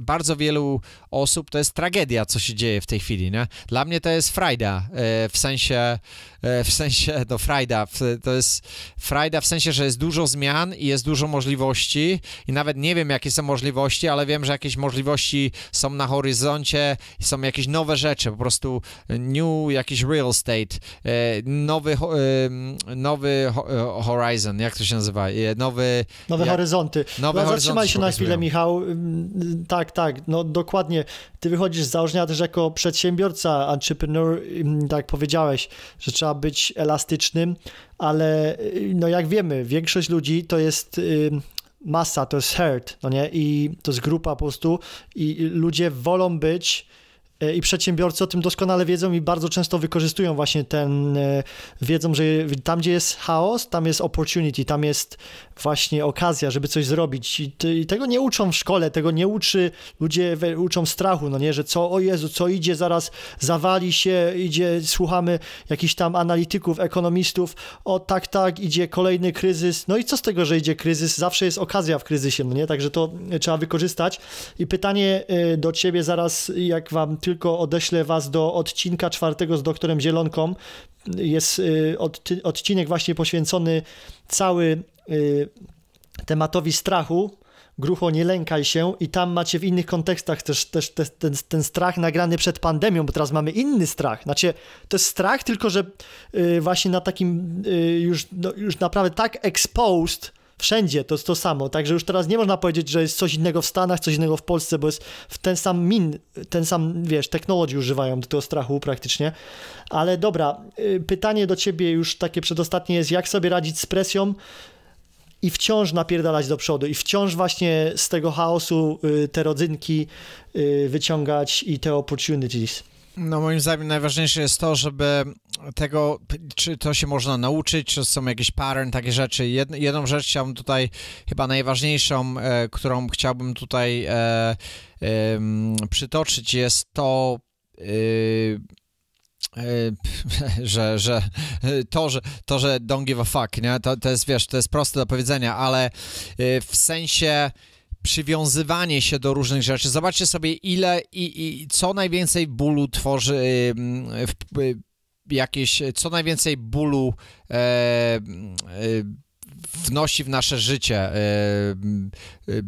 bardzo wielu osób to jest tragedia, co się dzieje w tej chwili, nie? Dla mnie to jest frajda, e, w sensie, e, w sensie, no frajda, to jest frajda w sensie, że jest dużo zmian i jest dużo możliwości i nawet nie wiem, jakie są możliwości, ale wiem, że jakieś możliwości są na horyzoncie, są jakieś nowe rzeczy, po prostu new, jakiś real estate, e, nowy, nowy horizon, jak to się nazywa, nowy... Nowe jak, horyzonty. Nowe no, horyzonty Zatrzymaj się na chwilę, Michał. Mm, tak, tak, tak, no dokładnie. Ty wychodzisz z założenia też jako przedsiębiorca, entrepreneur, mm, tak powiedziałeś, że trzeba być elastycznym, ale y, no jak wiemy, większość ludzi to jest y, masa, to jest herd, no nie? I to jest grupa po prostu i ludzie wolą być E, i przedsiębiorcy o tym doskonale wiedzą i bardzo często wykorzystują właśnie ten, e, wiedzą, że tam, gdzie jest chaos, tam jest opportunity, tam jest właśnie okazja, żeby coś zrobić i, i tego nie uczą w szkole, tego nie uczy, ludzie uczą strachu, no nie, że co, o Jezu, co idzie, zaraz zawali się, idzie, słuchamy jakichś tam analityków, ekonomistów, o tak, tak, idzie kolejny kryzys, no i co z tego, że idzie kryzys, zawsze jest okazja w kryzysie, no nie, także to trzeba wykorzystać i pytanie e, do Ciebie zaraz, jak Wam ty tylko odeślę Was do odcinka czwartego z doktorem Zielonką. Jest y, odcinek właśnie poświęcony cały y, tematowi strachu, grucho nie lękaj się i tam macie w innych kontekstach też, też te, ten, ten, strach nagrany przed pandemią, bo teraz mamy inny strach. Znaczy, to jest strach, tylko że y, właśnie na takim już, no, już naprawdę tak exposed, wszędzie to jest to samo, także już teraz nie można powiedzieć, że jest coś innego w Stanach, coś innego w Polsce, bo jest w ten sam min, ten sam, wiesz, technologii używają do tego strachu praktycznie. Ale dobra, y, pytanie do ciebie już takie przedostatnie jest, jak sobie radzić z presją i wciąż napierdalać do przodu i wciąż właśnie z tego chaosu y, te rodzynki y, wyciągać i te opportunities? No moim zdaniem najważniejsze jest to, żeby tego, czy to się można nauczyć, czy są jakieś pattern, takie rzeczy. Jed, jedną rzecz chciałbym tutaj, chyba najważniejszą, e, którą chciałbym tutaj e, e, przytoczyć jest to e, e, że, że to, że to, że don't give a fuck, nie? To, to jest, wiesz, to jest proste do powiedzenia, ale e, w sensie przywiązywanie się do różnych rzeczy. Zobaczcie sobie, ile i, i co najwięcej bólu tworzy w, w, y, jakieś, co najwięcej bólu e, e, wnosi w nasze życie. E, y,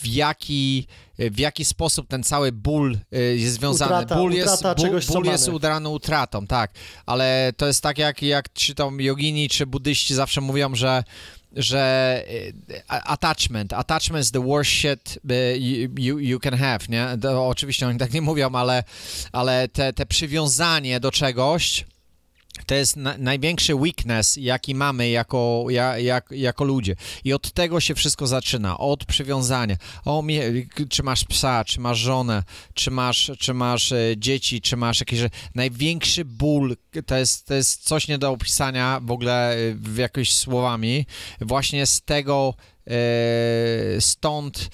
w jaki, w jaki sposób ten cały ból jest związany. Utrata, ból jest, utrata ból, czegoś, ból jest udrany utratą, tak. Ale to jest tak, jak, jak czy tam jogini czy buddyści zawsze mówią, że że e, attachment, attachment is the worst shit e, you, you, can have, nie? To oczywiście oni tak nie mówią, ale, ale te, te przywiązanie do czegoś to jest na, największy weakness, jaki mamy jako, ja, jak, jako ludzie. I od tego się wszystko zaczyna, od przywiązania. O, czy masz psa, czy masz żonę, czy masz, czy masz e, dzieci, czy masz jakieś... Największy ból, to jest, to jest coś nie do opisania w ogóle e, w jakimiś słowami, właśnie z tego, e, stąd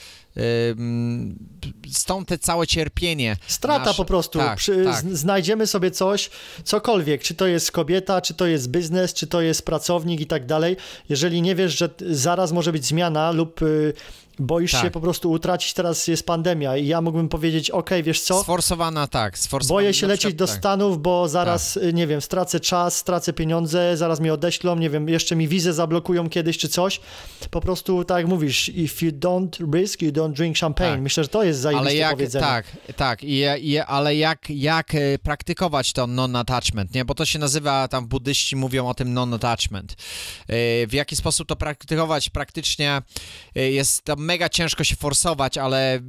stąd te całe cierpienie. Strata nasze. po prostu. Tak, Przy, tak. Znajdziemy sobie coś, cokolwiek, czy to jest kobieta, czy to jest biznes, czy to jest pracownik i tak dalej. Jeżeli nie wiesz, że zaraz może być zmiana lub y, Boisz tak. się po prostu utracić, teraz jest pandemia i ja mógłbym powiedzieć, ok, wiesz co? Sforsowana, tak, sforsowana. Boję się lecieć do tak. Stanów, bo tak. zaraz, tak. nie wiem, stracę czas, stracę pieniądze, zaraz mi odeślą, nie wiem, jeszcze mi wizę zablokują kiedyś czy coś. Po prostu, tak jak mówisz, if you don't risk, you don't drink champagne. Tak. Myślę, że to jest zajebiste ale jak, powiedzenie. Tak, tak, I, i, ale jak, jak y, praktykować to non-attachment, nie? Bo to się nazywa, tam buddyści mówią o tym non-attachment. Y, w jaki sposób to praktykować? Praktycznie jest to mega ciężko się forsować, ale e,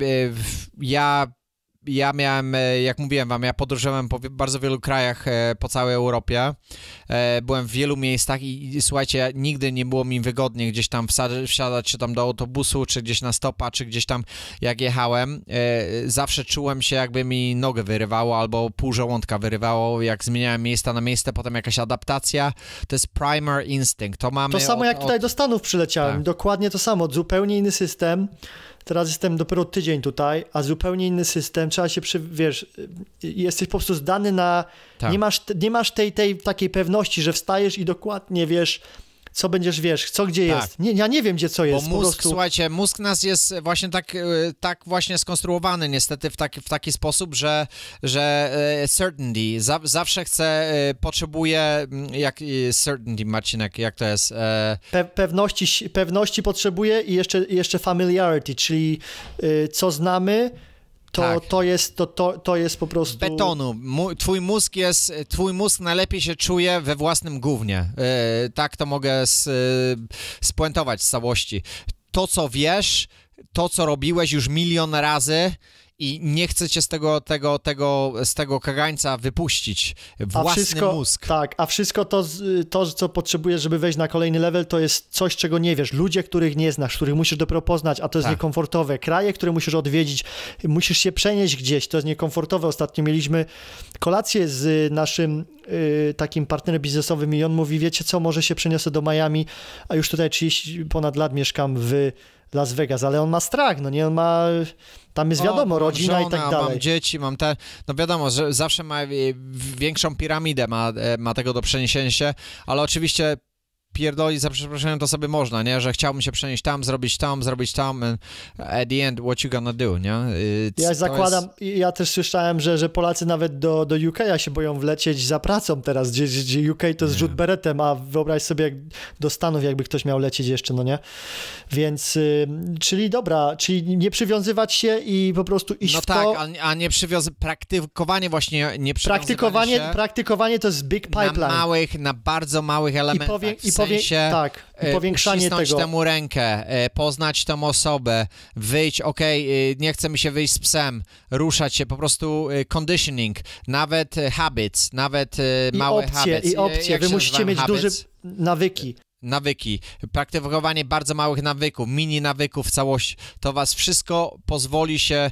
ja ja miałem, e, jak mówiłem wam, ja podróżowałem po bardzo wielu krajach e, po całej Europie. E, byłem w wielu miejscach i, słuchajcie, nigdy nie było mi wygodnie gdzieś tam wsiadać czy tam do autobusu, czy gdzieś na stopa, czy gdzieś tam jak jechałem. Zawsze czułem się, jakby mi nogę wyrywało albo pół żołądka wyrywało, jak zmieniałem miejsca na miejsce, potem jakaś adaptacja. To jest primer instinct. To mamy. To samo od, jak tutaj od... do Stanów przyleciałem. Tak. Dokładnie to samo, zupełnie inny system Teraz jestem dopiero tydzień tutaj, a zupełnie inny system, trzeba się przy, wiesz, y, jesteś po prostu zdany na, tak. nie, masz, nie masz tej, tej takiej pewności, że wstajesz i dokładnie wiesz, co będziesz wiesz, co gdzie tak. jest. Nie, ja nie wiem, gdzie co jest. Bo mózg, prostu... słuchajcie, mózg nas jest właśnie tak, e, tak właśnie skonstruowany niestety w taki, w taki sposób, że, że e, certainty, za, zawsze chce, potrzebuje, mm, jak e, certainty, Marcinek, jak to jest? Pe pewności, pewności potrzebuje i jeszcze, jeszcze familiarity, czyli co znamy, to, tak. to, jest, to, to, to jest po prostu... Betonu. twój mózg jest, twój mózg najlepiej się czuje we własnym głównie. E, tak to mogę e, spuentować z całości. To, co wiesz, to, co robiłeś już milion razy i nie chce cię z tego, tego, tego, z tego kagańca wypuścić. Własny a wszystko, mózg. Tak, a wszystko to, to, co potrzebujesz, żeby wejść na kolejny level, to jest coś, czego nie wiesz. Ludzie, których nie znasz, których musisz dopiero poznać, a to jest tak. niekomfortowe. Kraje, które musisz odwiedzić, musisz się przenieść gdzieś, to jest niekomfortowe. Ostatnio mieliśmy kolację z naszym y, takim partnerem biznesowym i on mówi, wiecie co, może się przeniosę do Miami, a już tutaj 30 ponad lat mieszkam w Las Vegas, ale on ma strach, no nie, on ma, tam jest wiadomo, o, rodzina i tak dalej. Mam dzieci, mam te, no wiadomo, że zawsze ma e, większą piramidę, ma, e, ma tego do przeniesienia się, ale oczywiście pierdolić za przeproszeniem, to sobie można, nie? Że chciałbym się przenieść tam, zrobić tam, zrobić tam. At the end, what you gonna do, nie? It's, ja zakładam, jest... ja też słyszałem, że, że Polacy nawet do, do UK się boją wlecieć za pracą teraz, gdzie, gdzie UK to z rzut beretem, a wyobraź sobie jak do Stanów, jakby ktoś miał lecieć jeszcze, no nie? Więc, y, czyli dobra, czyli nie przywiązywać się i po prostu iść no w tak, to. No tak, a, nie przywiązy... praktykowanie właśnie, nie przywiązywanie praktykowanie, się... Praktykowanie to jest big pipeline. Na małych, na bardzo małych elementach. I powiem, sensie tak, e, powiększanie tego. temu rękę, e, poznać tą osobę, wyjść, okej, okay, e, nie chce mi się wyjść z psem, ruszać się, po prostu conditioning, nawet habits, nawet I małe opcje, habits. I opcje, wy musicie mieć habits? duży nawyki nawyki, praktykowanie bardzo małych nawyków, mini nawyków całość to was wszystko pozwoli się,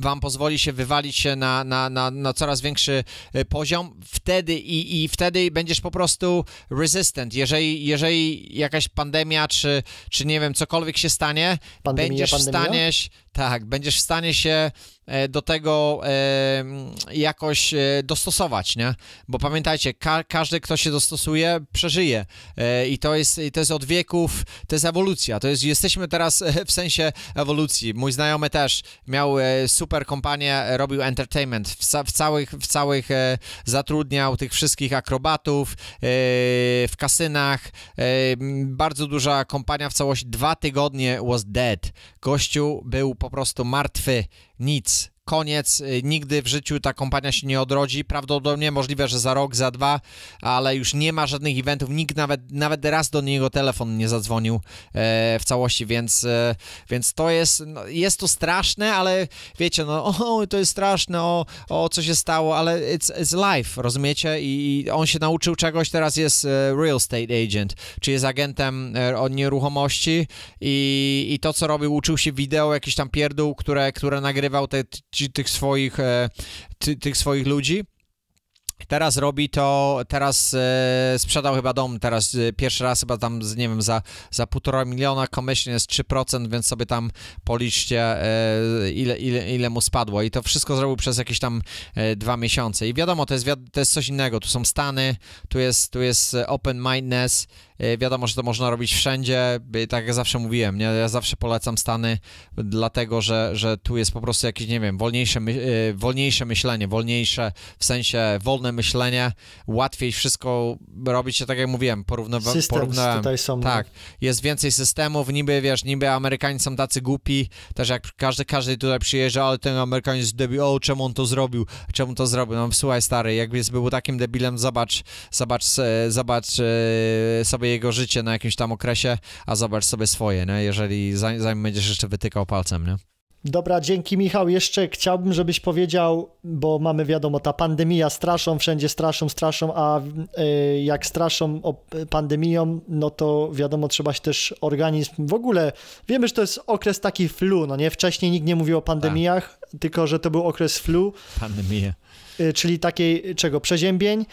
wam pozwoli się wywalić się na, na, na, na coraz większy e, poziom, wtedy i, i wtedy będziesz po prostu resistant. Jeżeli, jeżeli jakaś pandemia, czy, czy nie wiem, cokolwiek się stanie, pandemia, będziesz pandemia? w stanie, tak, będziesz w stanie się E, do tego e, jakoś e, dostosować, nie? Bo pamiętajcie, ka każdy, kto się dostosuje, przeżyje. I to jest, to jest od wieków, to jest ewolucja. To jest, jesteśmy teraz w sensie ewolucji. Mój znajomy też miał super kompanię, robił entertainment. W, ca w całych, w całych zatrudniał tych wszystkich akrobatów w kasynach. Bardzo duża kompania w całości. Dwa tygodnie was dead. Gościu był po prostu martwy Niets. koniec, y, nigdy w życiu ta kompania się nie odrodzi. Prawdopodobnie możliwe, że za rok, za dwa, ale już nie ma żadnych eventów, nikt nawet, nawet raz do niego telefon nie zadzwonił e, w całości, więc, e, więc to jest, no, jest to straszne, ale wiecie, no o, to jest straszne, o, o co się stało, ale it's, it's life, rozumiecie? I, I, on się nauczył czegoś, teraz jest e, real estate agent, czyli jest agentem od nieruchomości i, i to, co robił, uczył się wideo, jakieś tam pierdół, które, które nagrywał te tych, swoich, e, ty, tych swoich ludzi. Teraz robi to, teraz e, sprzedał chyba dom, teraz e, pierwszy raz chyba tam, z, nie wiem, za, za półtora miliona commission jest 3%, więc sobie tam policzcie e, ile, ile, ile mu spadło i to wszystko zrobił przez jakieś tam e, dwa miesiące i wiadomo, to jest, to jest coś innego, tu są Stany, tu jest, tu jest open mindness, E, wiadomo, że to można robić wszędzie, e, tak jak zawsze mówiłem, nie? ja zawsze polecam Stany, dlatego że, że tu jest po prostu jakieś, nie wiem, wolniejsze, my, e, wolniejsze myślenie, wolniejsze w sensie wolne myślenie, łatwiej wszystko robić, tak jak mówiłem, porównywa Systemy tutaj są. No. Tak, jest więcej systemów, niby wiesz, niby Amerykanie są tacy głupi, też jak każdy, każdy tutaj przyjeżdża, ale ten Amerykanin jest debil, o czemu on to zrobił, czemu to zrobił, no słuchaj stary, jakby był takim debilem, zobacz, zobacz, zobacz sobie sobie jego życie na jakimś tam okresie, a zobacz sobie swoje, nie? jeżeli zanim, będziesz jeszcze wytykał palcem. Nie? Dobra, dzięki Michał. Jeszcze chciałbym, żebyś powiedział, bo mamy wiadomo, ta pandemia straszą, wszędzie straszą, straszą, a e, jak straszą pandemią, no to wiadomo, trzeba się też organizm w ogóle. Wiemy, że to jest okres taki flu, no nie? Wcześniej nikt nie mówił o pandemiach, tak. tylko że to był okres flu. Pandemia. E, czyli takiej czego? Przeziębień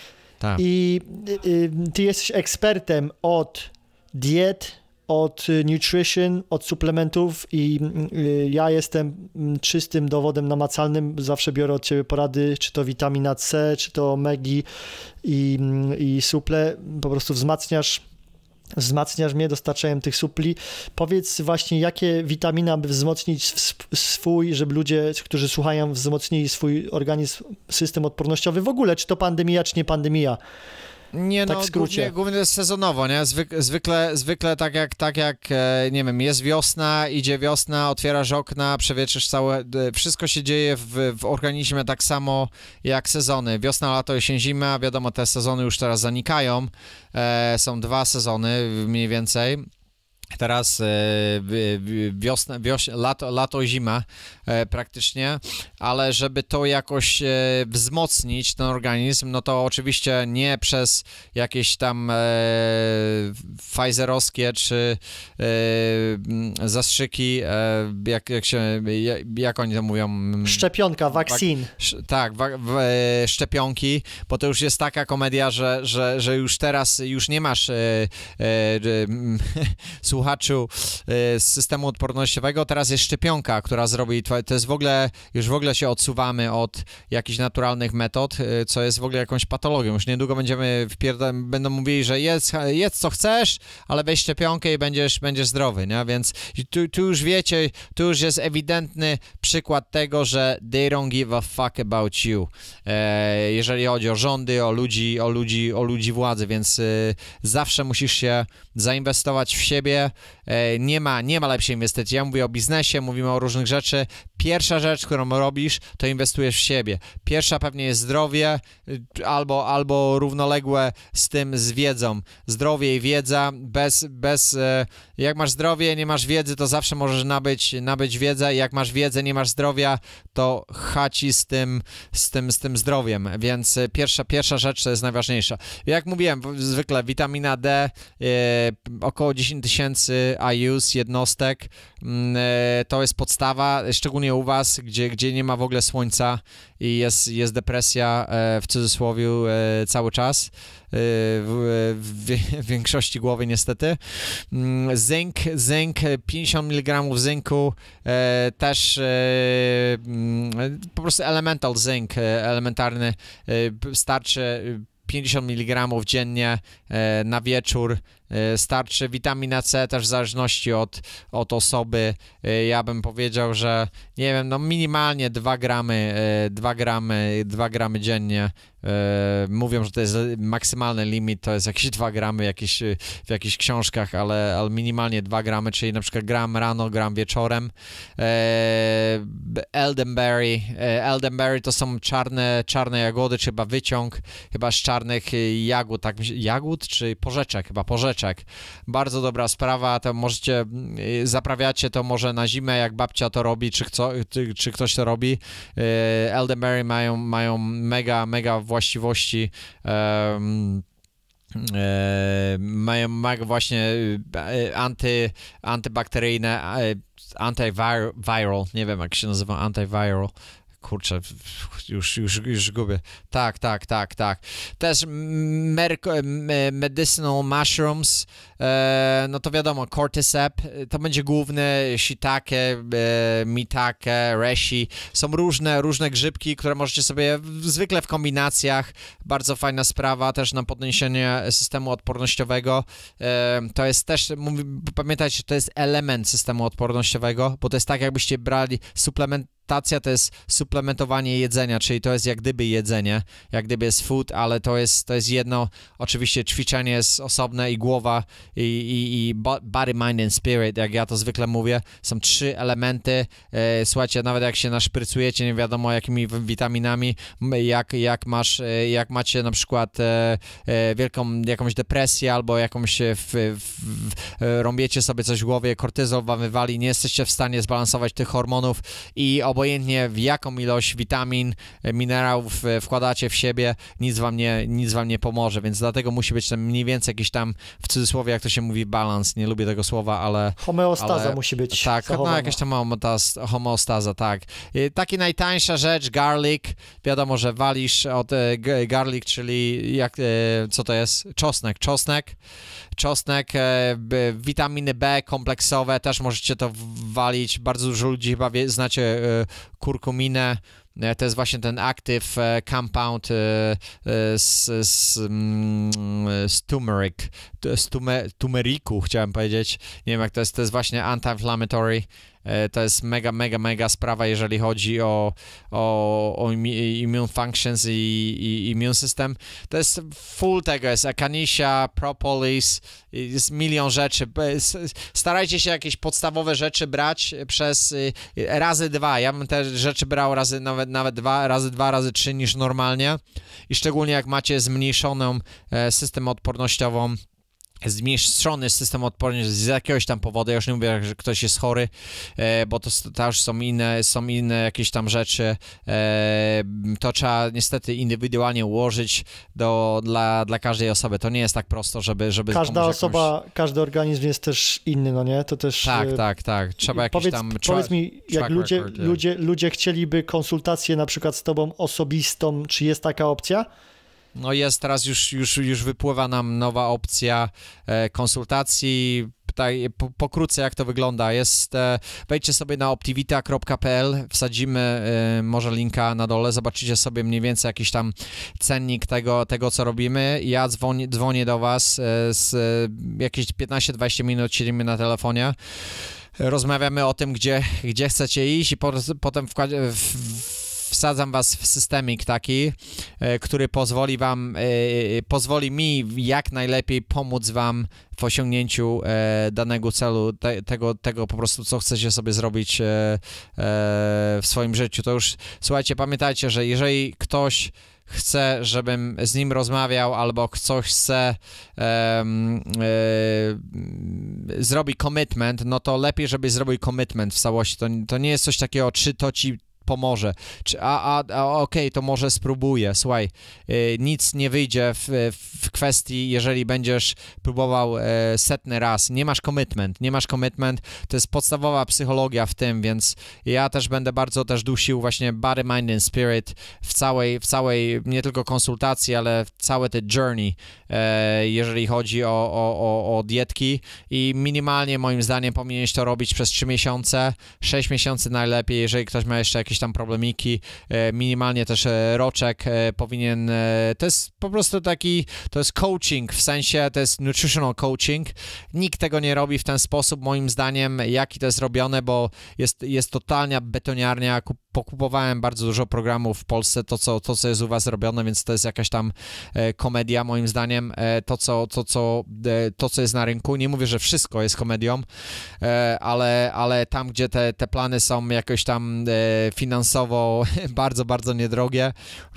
tak. I y, y, ty jesteś ekspertem od diet, od nutrition, od suplementów i y, ja jestem mm, czystym dowodem namacalnym. Zawsze biorę od ciebie porady, czy to witamina C, czy to omegi i, mm, i suple. Po prostu wzmacniasz wzmacniasz mnie, dostarczałem tych supli. Powiedz właśnie, jakie witaminy, aby wzmocnić swój, żeby ludzie, którzy słuchają, wzmocnili swój organizm, system odpornościowy w ogóle, czy to pandemia, czy nie pandemia. Nie tak no, w skrócie. Głównie, głównie jest sezonowo, nie? Zwyk, zwykle, zwykle tak jak, tak jak, e, nie wiem, jest wiosna, idzie wiosna, otwierasz okna, przewietrzysz całe, e, wszystko się dzieje w, w organizmie tak samo jak sezony. Wiosna, lato, jesień, zima, wiadomo, te sezony już teraz zanikają. E, są dwa sezony mniej więcej Teraz e, wiosna, wiosna, lato, lato, zima e, praktycznie, ale żeby to jakoś e, wzmocnić, ten organizm, no to oczywiście nie przez jakieś tam Pfizerowskie czy zastrzyki, jak, jak się, jak oni to mówią? Szczepionka, wakcin. tak, szczepionki, bo to już jest taka komedia, że, że, że już teraz już nie masz słuchaj słuchaczu y, z systemu odpornościowego, teraz jest szczepionka, która zrobi, to jest w ogóle, już w ogóle się odsuwamy od jakichś naturalnych metod, y, co jest w ogóle jakąś patologią. Już niedługo będziemy, wpierda- będą mówili, że jedz, jedz co chcesz, ale weź szczepionkę i będziesz, będziesz zdrowy, nie? Więc tu, tu już wiecie, tu już jest ewidentny przykład tego, że they don't give a fuck about you, e, jeżeli chodzi o rządy, o ludzi, o ludzi, o ludzi władzy, więc y, zawsze musisz się zainwestować w siebie. E, nie ma, nie ma lepszej inwestycji. Ja mówię o biznesie, mówimy o różnych rzeczy. Pierwsza rzecz, którą robisz, to inwestujesz w siebie. Pierwsza pewnie jest zdrowie y, albo, albo równoległe z tym z wiedzą. Zdrowie i wiedza bez, bez e, jak masz zdrowie, nie masz wiedzy, to zawsze możesz nabyć, nabyć wiedzę. Jak masz wiedzę, nie masz zdrowia, to chaci z tym, z tym, z tym zdrowiem. Więc e, pierwsza, pierwsza rzecz to jest najważniejsza. Jak mówiłem, zwykle witamina D, około 10 tysięcy IUs, jednostek. Mm, e, to jest podstawa, szczególnie u Was, gdzie, gdzie nie ma w ogóle słońca i jest, jest depresja e, w cudzysłowie e, cały czas. W, w, większości głowy niestety. Mm, zink zink 50 mg zinku też mm, po prostu elemental zink elementarny, starczy 50 mg dziennie na wieczór E, starczy witamina C też w zależności od, od osoby. E, ja bym powiedział, że nie wiem, no minimalnie 2 gramy, 2 e, gramy, 2 gramy dziennie E, mówią, że to jest e, maksymalny limit, to jest jakieś 2 gramy jakieś, e, w jakichś książkach, ale, ale minimalnie 2 gramy, czyli na przykład gram rano, gram wieczorem. Eldenberry, Eldenberry to są czarne, czarne jagody, czy chyba wyciąg, chyba z czarnych jagód, tak jagód czy porzeczek, chyba porzeczek. Bardzo dobra sprawa, to możecie, zaprawiacie to może na zimę, jak babcia to robi, czy, kto, czy ktoś to robi. Eldenberry mają, mają mega, mega właściwości mają właśnie e, anty, antybakteryjne, e, antiviral, nie wiem jak się nazywa, antiviral kurczę, już, już, już gubię. Tak, tak, tak, tak. Też medicinal mushrooms, e, no to wiadomo, cordyceps, to będzie główny, shiitake, e, mitake, reshi. Są różne, różne grzybki, które możecie sobie zwykle w kombinacjach, bardzo fajna sprawa też na podniesienie systemu odpornościowego. E, to jest też, pamiętajcie, to jest element systemu odpornościowego, bo to jest tak, jakbyście brali suplement suplementacja to jest suplementowanie jedzenia, czyli to jest jak gdyby jedzenie, jak gdyby jest food, ale to jest, to jest jedno. Oczywiście ćwiczenie jest osobne i głowa i, i, i body, mind and spirit, jak ja to zwykle mówię. Są trzy elementy. E, słuchajcie, nawet jak się naszprycujecie, nie wiadomo jakimi witaminami, jak, jak, masz, e, jak macie na przykład e, wielką jakąś depresję albo jakąś w, w, rąbiecie sobie coś w głowie, kortyzol wam wywali, nie jesteście w stanie zbalansować tych hormonów i obojętnie w jaką ilość witamin, e, minerałów e, wkładacie w siebie, nic wam nie, nic wam nie pomoże, więc dlatego musi być tam mniej więcej jakiś tam, w cudzysłowie, jak to się mówi, balans, nie lubię tego słowa, ale... Homeostaza ale, musi być Tak, no, zachowana. no jakaś tam homeostaza, tak. I e, taki najtańsza rzecz, garlic, wiadomo, że walisz od garlic, czyli jak, co to jest? Czosnek, czosnek, czosnek, e, witaminy B kompleksowe, też możecie to walić. Bardzo dużo ludzi chyba wie, znacie e, kurkuminę. E, to jest właśnie ten active compound z, z, mm, z turmeric, z tumeriku, chciałem powiedzieć. Nie wiem jak to jest, to jest właśnie anti-inflammatory E, to jest mega, mega, mega sprawa, jeżeli chodzi o, o, o immune functions i, i immune system. To jest full tego, jest akanisia, propolis, jest milion rzeczy. Starajcie się jakieś podstawowe rzeczy brać przez y, razy dwa. Ja bym te rzeczy brał razy nawet, nawet dwa, razy dwa, razy trzy niż normalnie. I szczególnie jak macie zmniejszoną e, system odpornościową, zmniejszony system odporności z jakiegoś tam powodu, ja już nie mówię, że ktoś jest chory, e, bo to też są inne, są inne jakieś tam rzeczy, e, to trzeba niestety indywidualnie ułożyć do, dla, dla każdej osoby, to nie jest tak prosto, żeby... żeby Każda osoba, jakąś... każdy organizm jest też inny, no nie? To też... Tak, e, tak, tak, trzeba jakiś powiedz, tam... Powiedz mi, jak ludzie, record, tak. ludzie, ludzie chcieliby konsultację na przykład z tobą osobistą, czy jest taka opcja? No jest teraz już, już, już wypływa nam nowa opcja e, konsultacji. Tutaj pokrótce jak to wygląda. Jest, e, wejdźcie sobie na optivita.pl, wsadzimy e, może linka na dole, zobaczycie sobie mniej więcej jakiś tam cennik tego, tego co robimy. Ja dzwonię, dzwonię do Was z jakieś 15-20 minut siedzimy na telefonie. Rozmawiamy o tym, gdzie, gdzie chcecie iść i po, potem w, w wsadzam was w systemik taki, e, który pozwoli wam, e, e, pozwoli mi jak najlepiej pomóc wam w osiągnięciu danego celu, tego, tego po prostu, co chcecie sobie zrobić w swoim życiu. To już, słuchajcie, pamiętajcie, że jeżeli ktoś chce, żebym z nim rozmawiał, albo ktoś chce um, zrobić commitment, no to lepiej, żeby zrobił commitment w całości. To, to nie jest coś takiego, czy to ci pomoże. Czy, a, a, a okej, okay, to może spróbuję. Słuchaj, y, nic nie wyjdzie w, w kwestii, jeżeli będziesz próbował e, setny raz. Nie masz commitment, nie masz commitment. To jest podstawowa psychologia w tym, więc ja też będę bardzo też dusił właśnie body, mind and spirit w całej, w całej nie tylko konsultacji, ale w całe te journey, e, jeżeli chodzi o, o, o, o dietki i minimalnie moim zdaniem powinieneś to robić przez 3 miesiące, 6 miesięcy najlepiej, jeżeli ktoś ma jeszcze jakieś jakieś tam problemiki, e, minimalnie też e, roczek e, powinien, to jest po prostu taki, to jest coaching w sensie, to jest nutritional coaching, nikt tego nie robi w ten sposób moim zdaniem, jaki to jest robione, bo jest, jest totalnia betoniarnia, kup pokupowałem bardzo dużo programów w Polsce, to co, to co jest u was robione, więc to jest jakaś tam e, komedia moim zdaniem, e, to co, to, co, e, to co jest na rynku, nie mówię, że wszystko jest komedią, ale, ale tam, gdzie te, te plany są jakoś tam finansowo bardzo, bardzo niedrogie,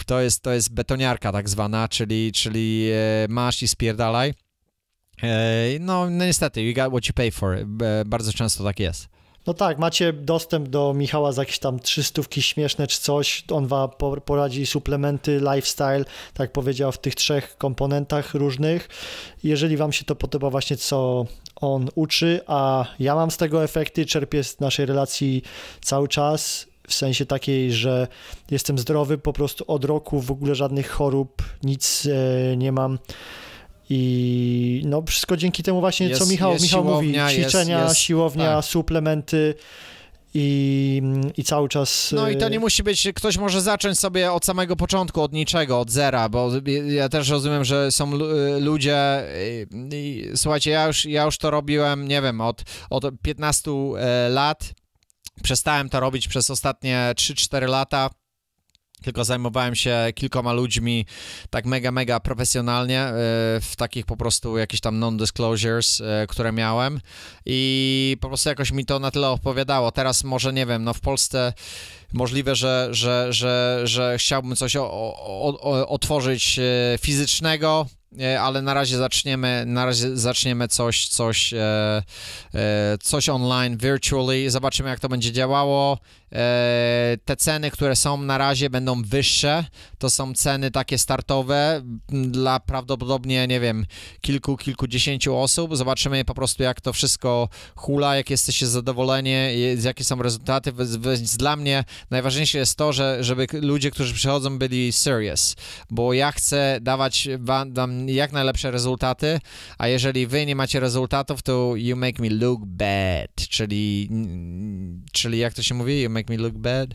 to jest, to jest betoniarka tak zwana, czyli, czyli masz i spierdalaj. No, no niestety, you got what you pay for. Bardzo często tak jest. No tak, macie dostęp do Michała za jakieś tam trzystówki śmieszne czy coś. On wam poradzi suplementy, lifestyle, tak powiedział, w tych trzech komponentach różnych. Jeżeli wam się to podoba, właśnie co on uczy, a ja mam z tego efekty, czerpię z naszej relacji cały czas. W sensie takiej, że jestem zdrowy po prostu od roku, w ogóle żadnych chorób, nic e, nie mam i no wszystko dzięki temu właśnie, jest, co Michał, Michał mówi, ćwiczenia, jest, jest, siłownia, tak. suplementy i, i cały czas... No i to e, nie musi być, ktoś może zacząć sobie od samego początku, od niczego, od zera, bo ja też rozumiem, że są e, ludzie, e, i, słuchajcie, ja już, ja już to robiłem, nie wiem, od, od 15 lat, przestałem to robić przez ostatnie 3-4 lata, tylko zajmowałem się kilkoma ludźmi tak mega, mega profesjonalnie, e, w takich po prostu jakichś tam non-disclosures, e, które miałem i po prostu jakoś mi to na tyle opowiadało. Teraz może, nie wiem, no w Polsce możliwe, że, że, że, że chciałbym coś o, o, o, otworzyć e, fizycznego, ale na razie zaczniemy, na razie zaczniemy coś, coś, coś online, virtually, zobaczymy jak to będzie działało. E, te ceny, które są na razie będą wyższe, to są ceny takie startowe dla prawdopodobnie, nie wiem, kilku, kilkudziesięciu osób. Zobaczymy po prostu, jak to wszystko hula, jak jesteście zadowoleni, jakie są rezultaty. Więc dla mnie najważniejsze jest to, że, żeby ludzie, którzy przychodzą, byli serious, bo ja chcę dawać wam jak najlepsze rezultaty, a jeżeli wy nie macie rezultatów, to you make me look bad, czyli, czyli jak to się mówi, make me look bad?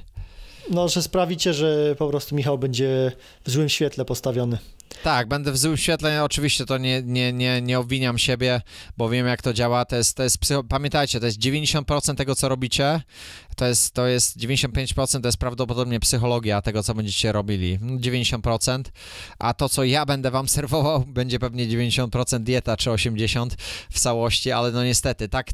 No, że sprawicie, że po prostu Michał będzie w złym świetle postawiony. Tak, będę w złym świetle, oczywiście to nie, nie, nie, nie obwiniam siebie, bo wiem jak to działa, to jest, to jest pamiętajcie, to jest 90% tego co robicie, to jest, to jest 95% to jest prawdopodobnie psychologia tego co będziecie robili, 90%, no, a to co ja będę wam serwował będzie pewnie 90% dieta czy 80% w całości, ale no niestety tak,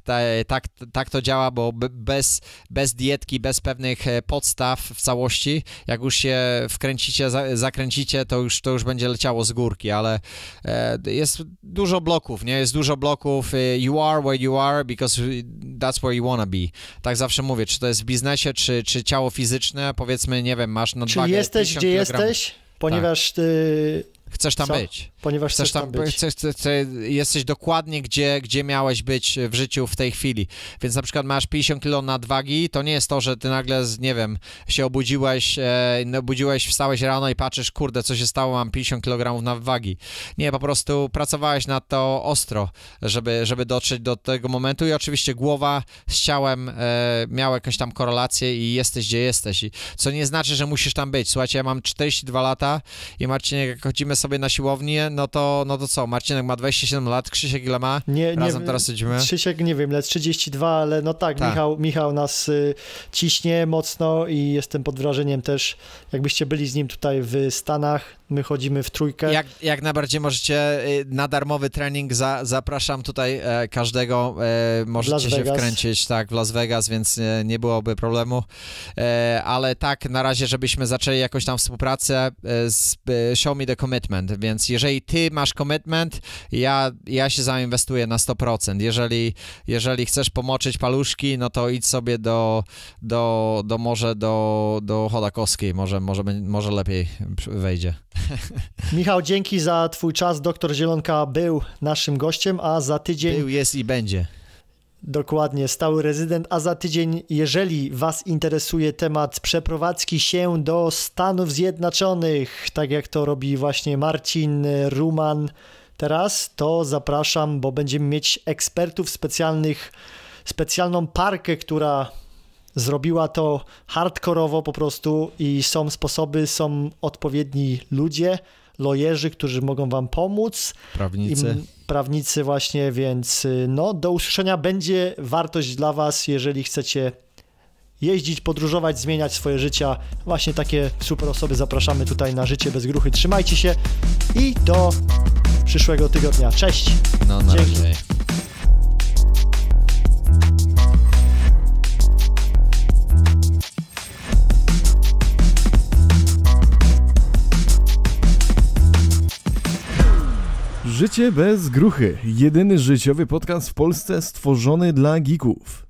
tak, tak to działa, bo bez, bez dietki, bez pewnych e, podstaw w całości, jak już się wkręcicie, zakręcicie, to już, to już będzie leciało chciało z górki, ale e, jest dużo bloków, nie? Jest dużo bloków. E, you are where you are because that's where you wanna be. Tak zawsze mówię, czy to jest w biznesie, czy, czy ciało fizyczne, powiedzmy, nie wiem, masz nadwagę Czy jesteś, gdzie jesteś? Ponieważ tak. ty Chcesz tam Co? być. Ponieważ chcesz, tam być. Chcesz, chcesz, chcesz, jesteś dokładnie gdzie, gdzie miałeś być w życiu w tej chwili. Więc na przykład masz 50 kg nadwagi, to nie jest to, że ty nagle, nie wiem, się obudziłeś, e, no, obudziłeś, wstałeś rano i patrzysz, kurde, co się stało, mam 50 kg nadwagi. Nie, po prostu pracowałeś na to ostro, żeby, żeby dotrzeć do tego momentu i oczywiście głowa z ciałem e, miała jakąś tam korelację i jesteś gdzie jesteś. I, co nie znaczy, że musisz tam być. Słuchajcie, ja mam 42 lata i Marcinie, jak chodzimy sobie na siłownię, no to, no to co, Marcinek ma 27 lat, Krzysiek ile ma? Nie, Razem teraz siedzimy. Krzysiek, nie wiem, lecz 32, ale no tak, tak, Michał, Michał nas y, ciśnie mocno i jestem pod wrażeniem też, jakbyście byli z nim tutaj w Stanach, My chodzimy w trójkę. Jak, jak najbardziej możecie y, na darmowy trening za, zapraszam tutaj e, każdego. E, możecie się wkręcić tak w Las Vegas, więc e, nie byłoby problemu. E, ale tak, na razie, żebyśmy zaczęli jakąś tam współpracę e, z e, Show Me the Commitment. Więc jeżeli ty masz commitment, ja, ja się zainwestuję na 100%. Jeżeli, jeżeli chcesz pomoczyć paluszki, no to idź sobie do, do, do może do, do Chodakowskiej. Może, może, może lepiej wejdzie. Michał, dzięki za Twój czas. Doktor Zielonka był naszym gościem, a za tydzień. Był, jest i będzie. Dokładnie, stały rezydent, a za tydzień, jeżeli Was interesuje temat przeprowadzki się do Stanów Zjednoczonych, tak jak to robi właśnie Marcin Ruman teraz, to zapraszam, bo będziemy mieć ekspertów specjalnych, specjalną parkę, która Zrobiła to hardkorowo po prostu i są sposoby, są odpowiedni ludzie, lojerzy, którzy mogą wam pomóc. Prawnicy. prawnicy właśnie, więc y, no, do usłyszenia będzie wartość dla was, jeżeli chcecie jeździć, podróżować, zmieniać swoje życia. Właśnie takie super osoby zapraszamy tutaj na życie bez gruchy. Trzymajcie się i do przyszłego tygodnia. Cześć. No, na Dzięki. Razie. Życie bez gruchy. Jedyny życiowy podcast w Polsce stworzony dla geeków.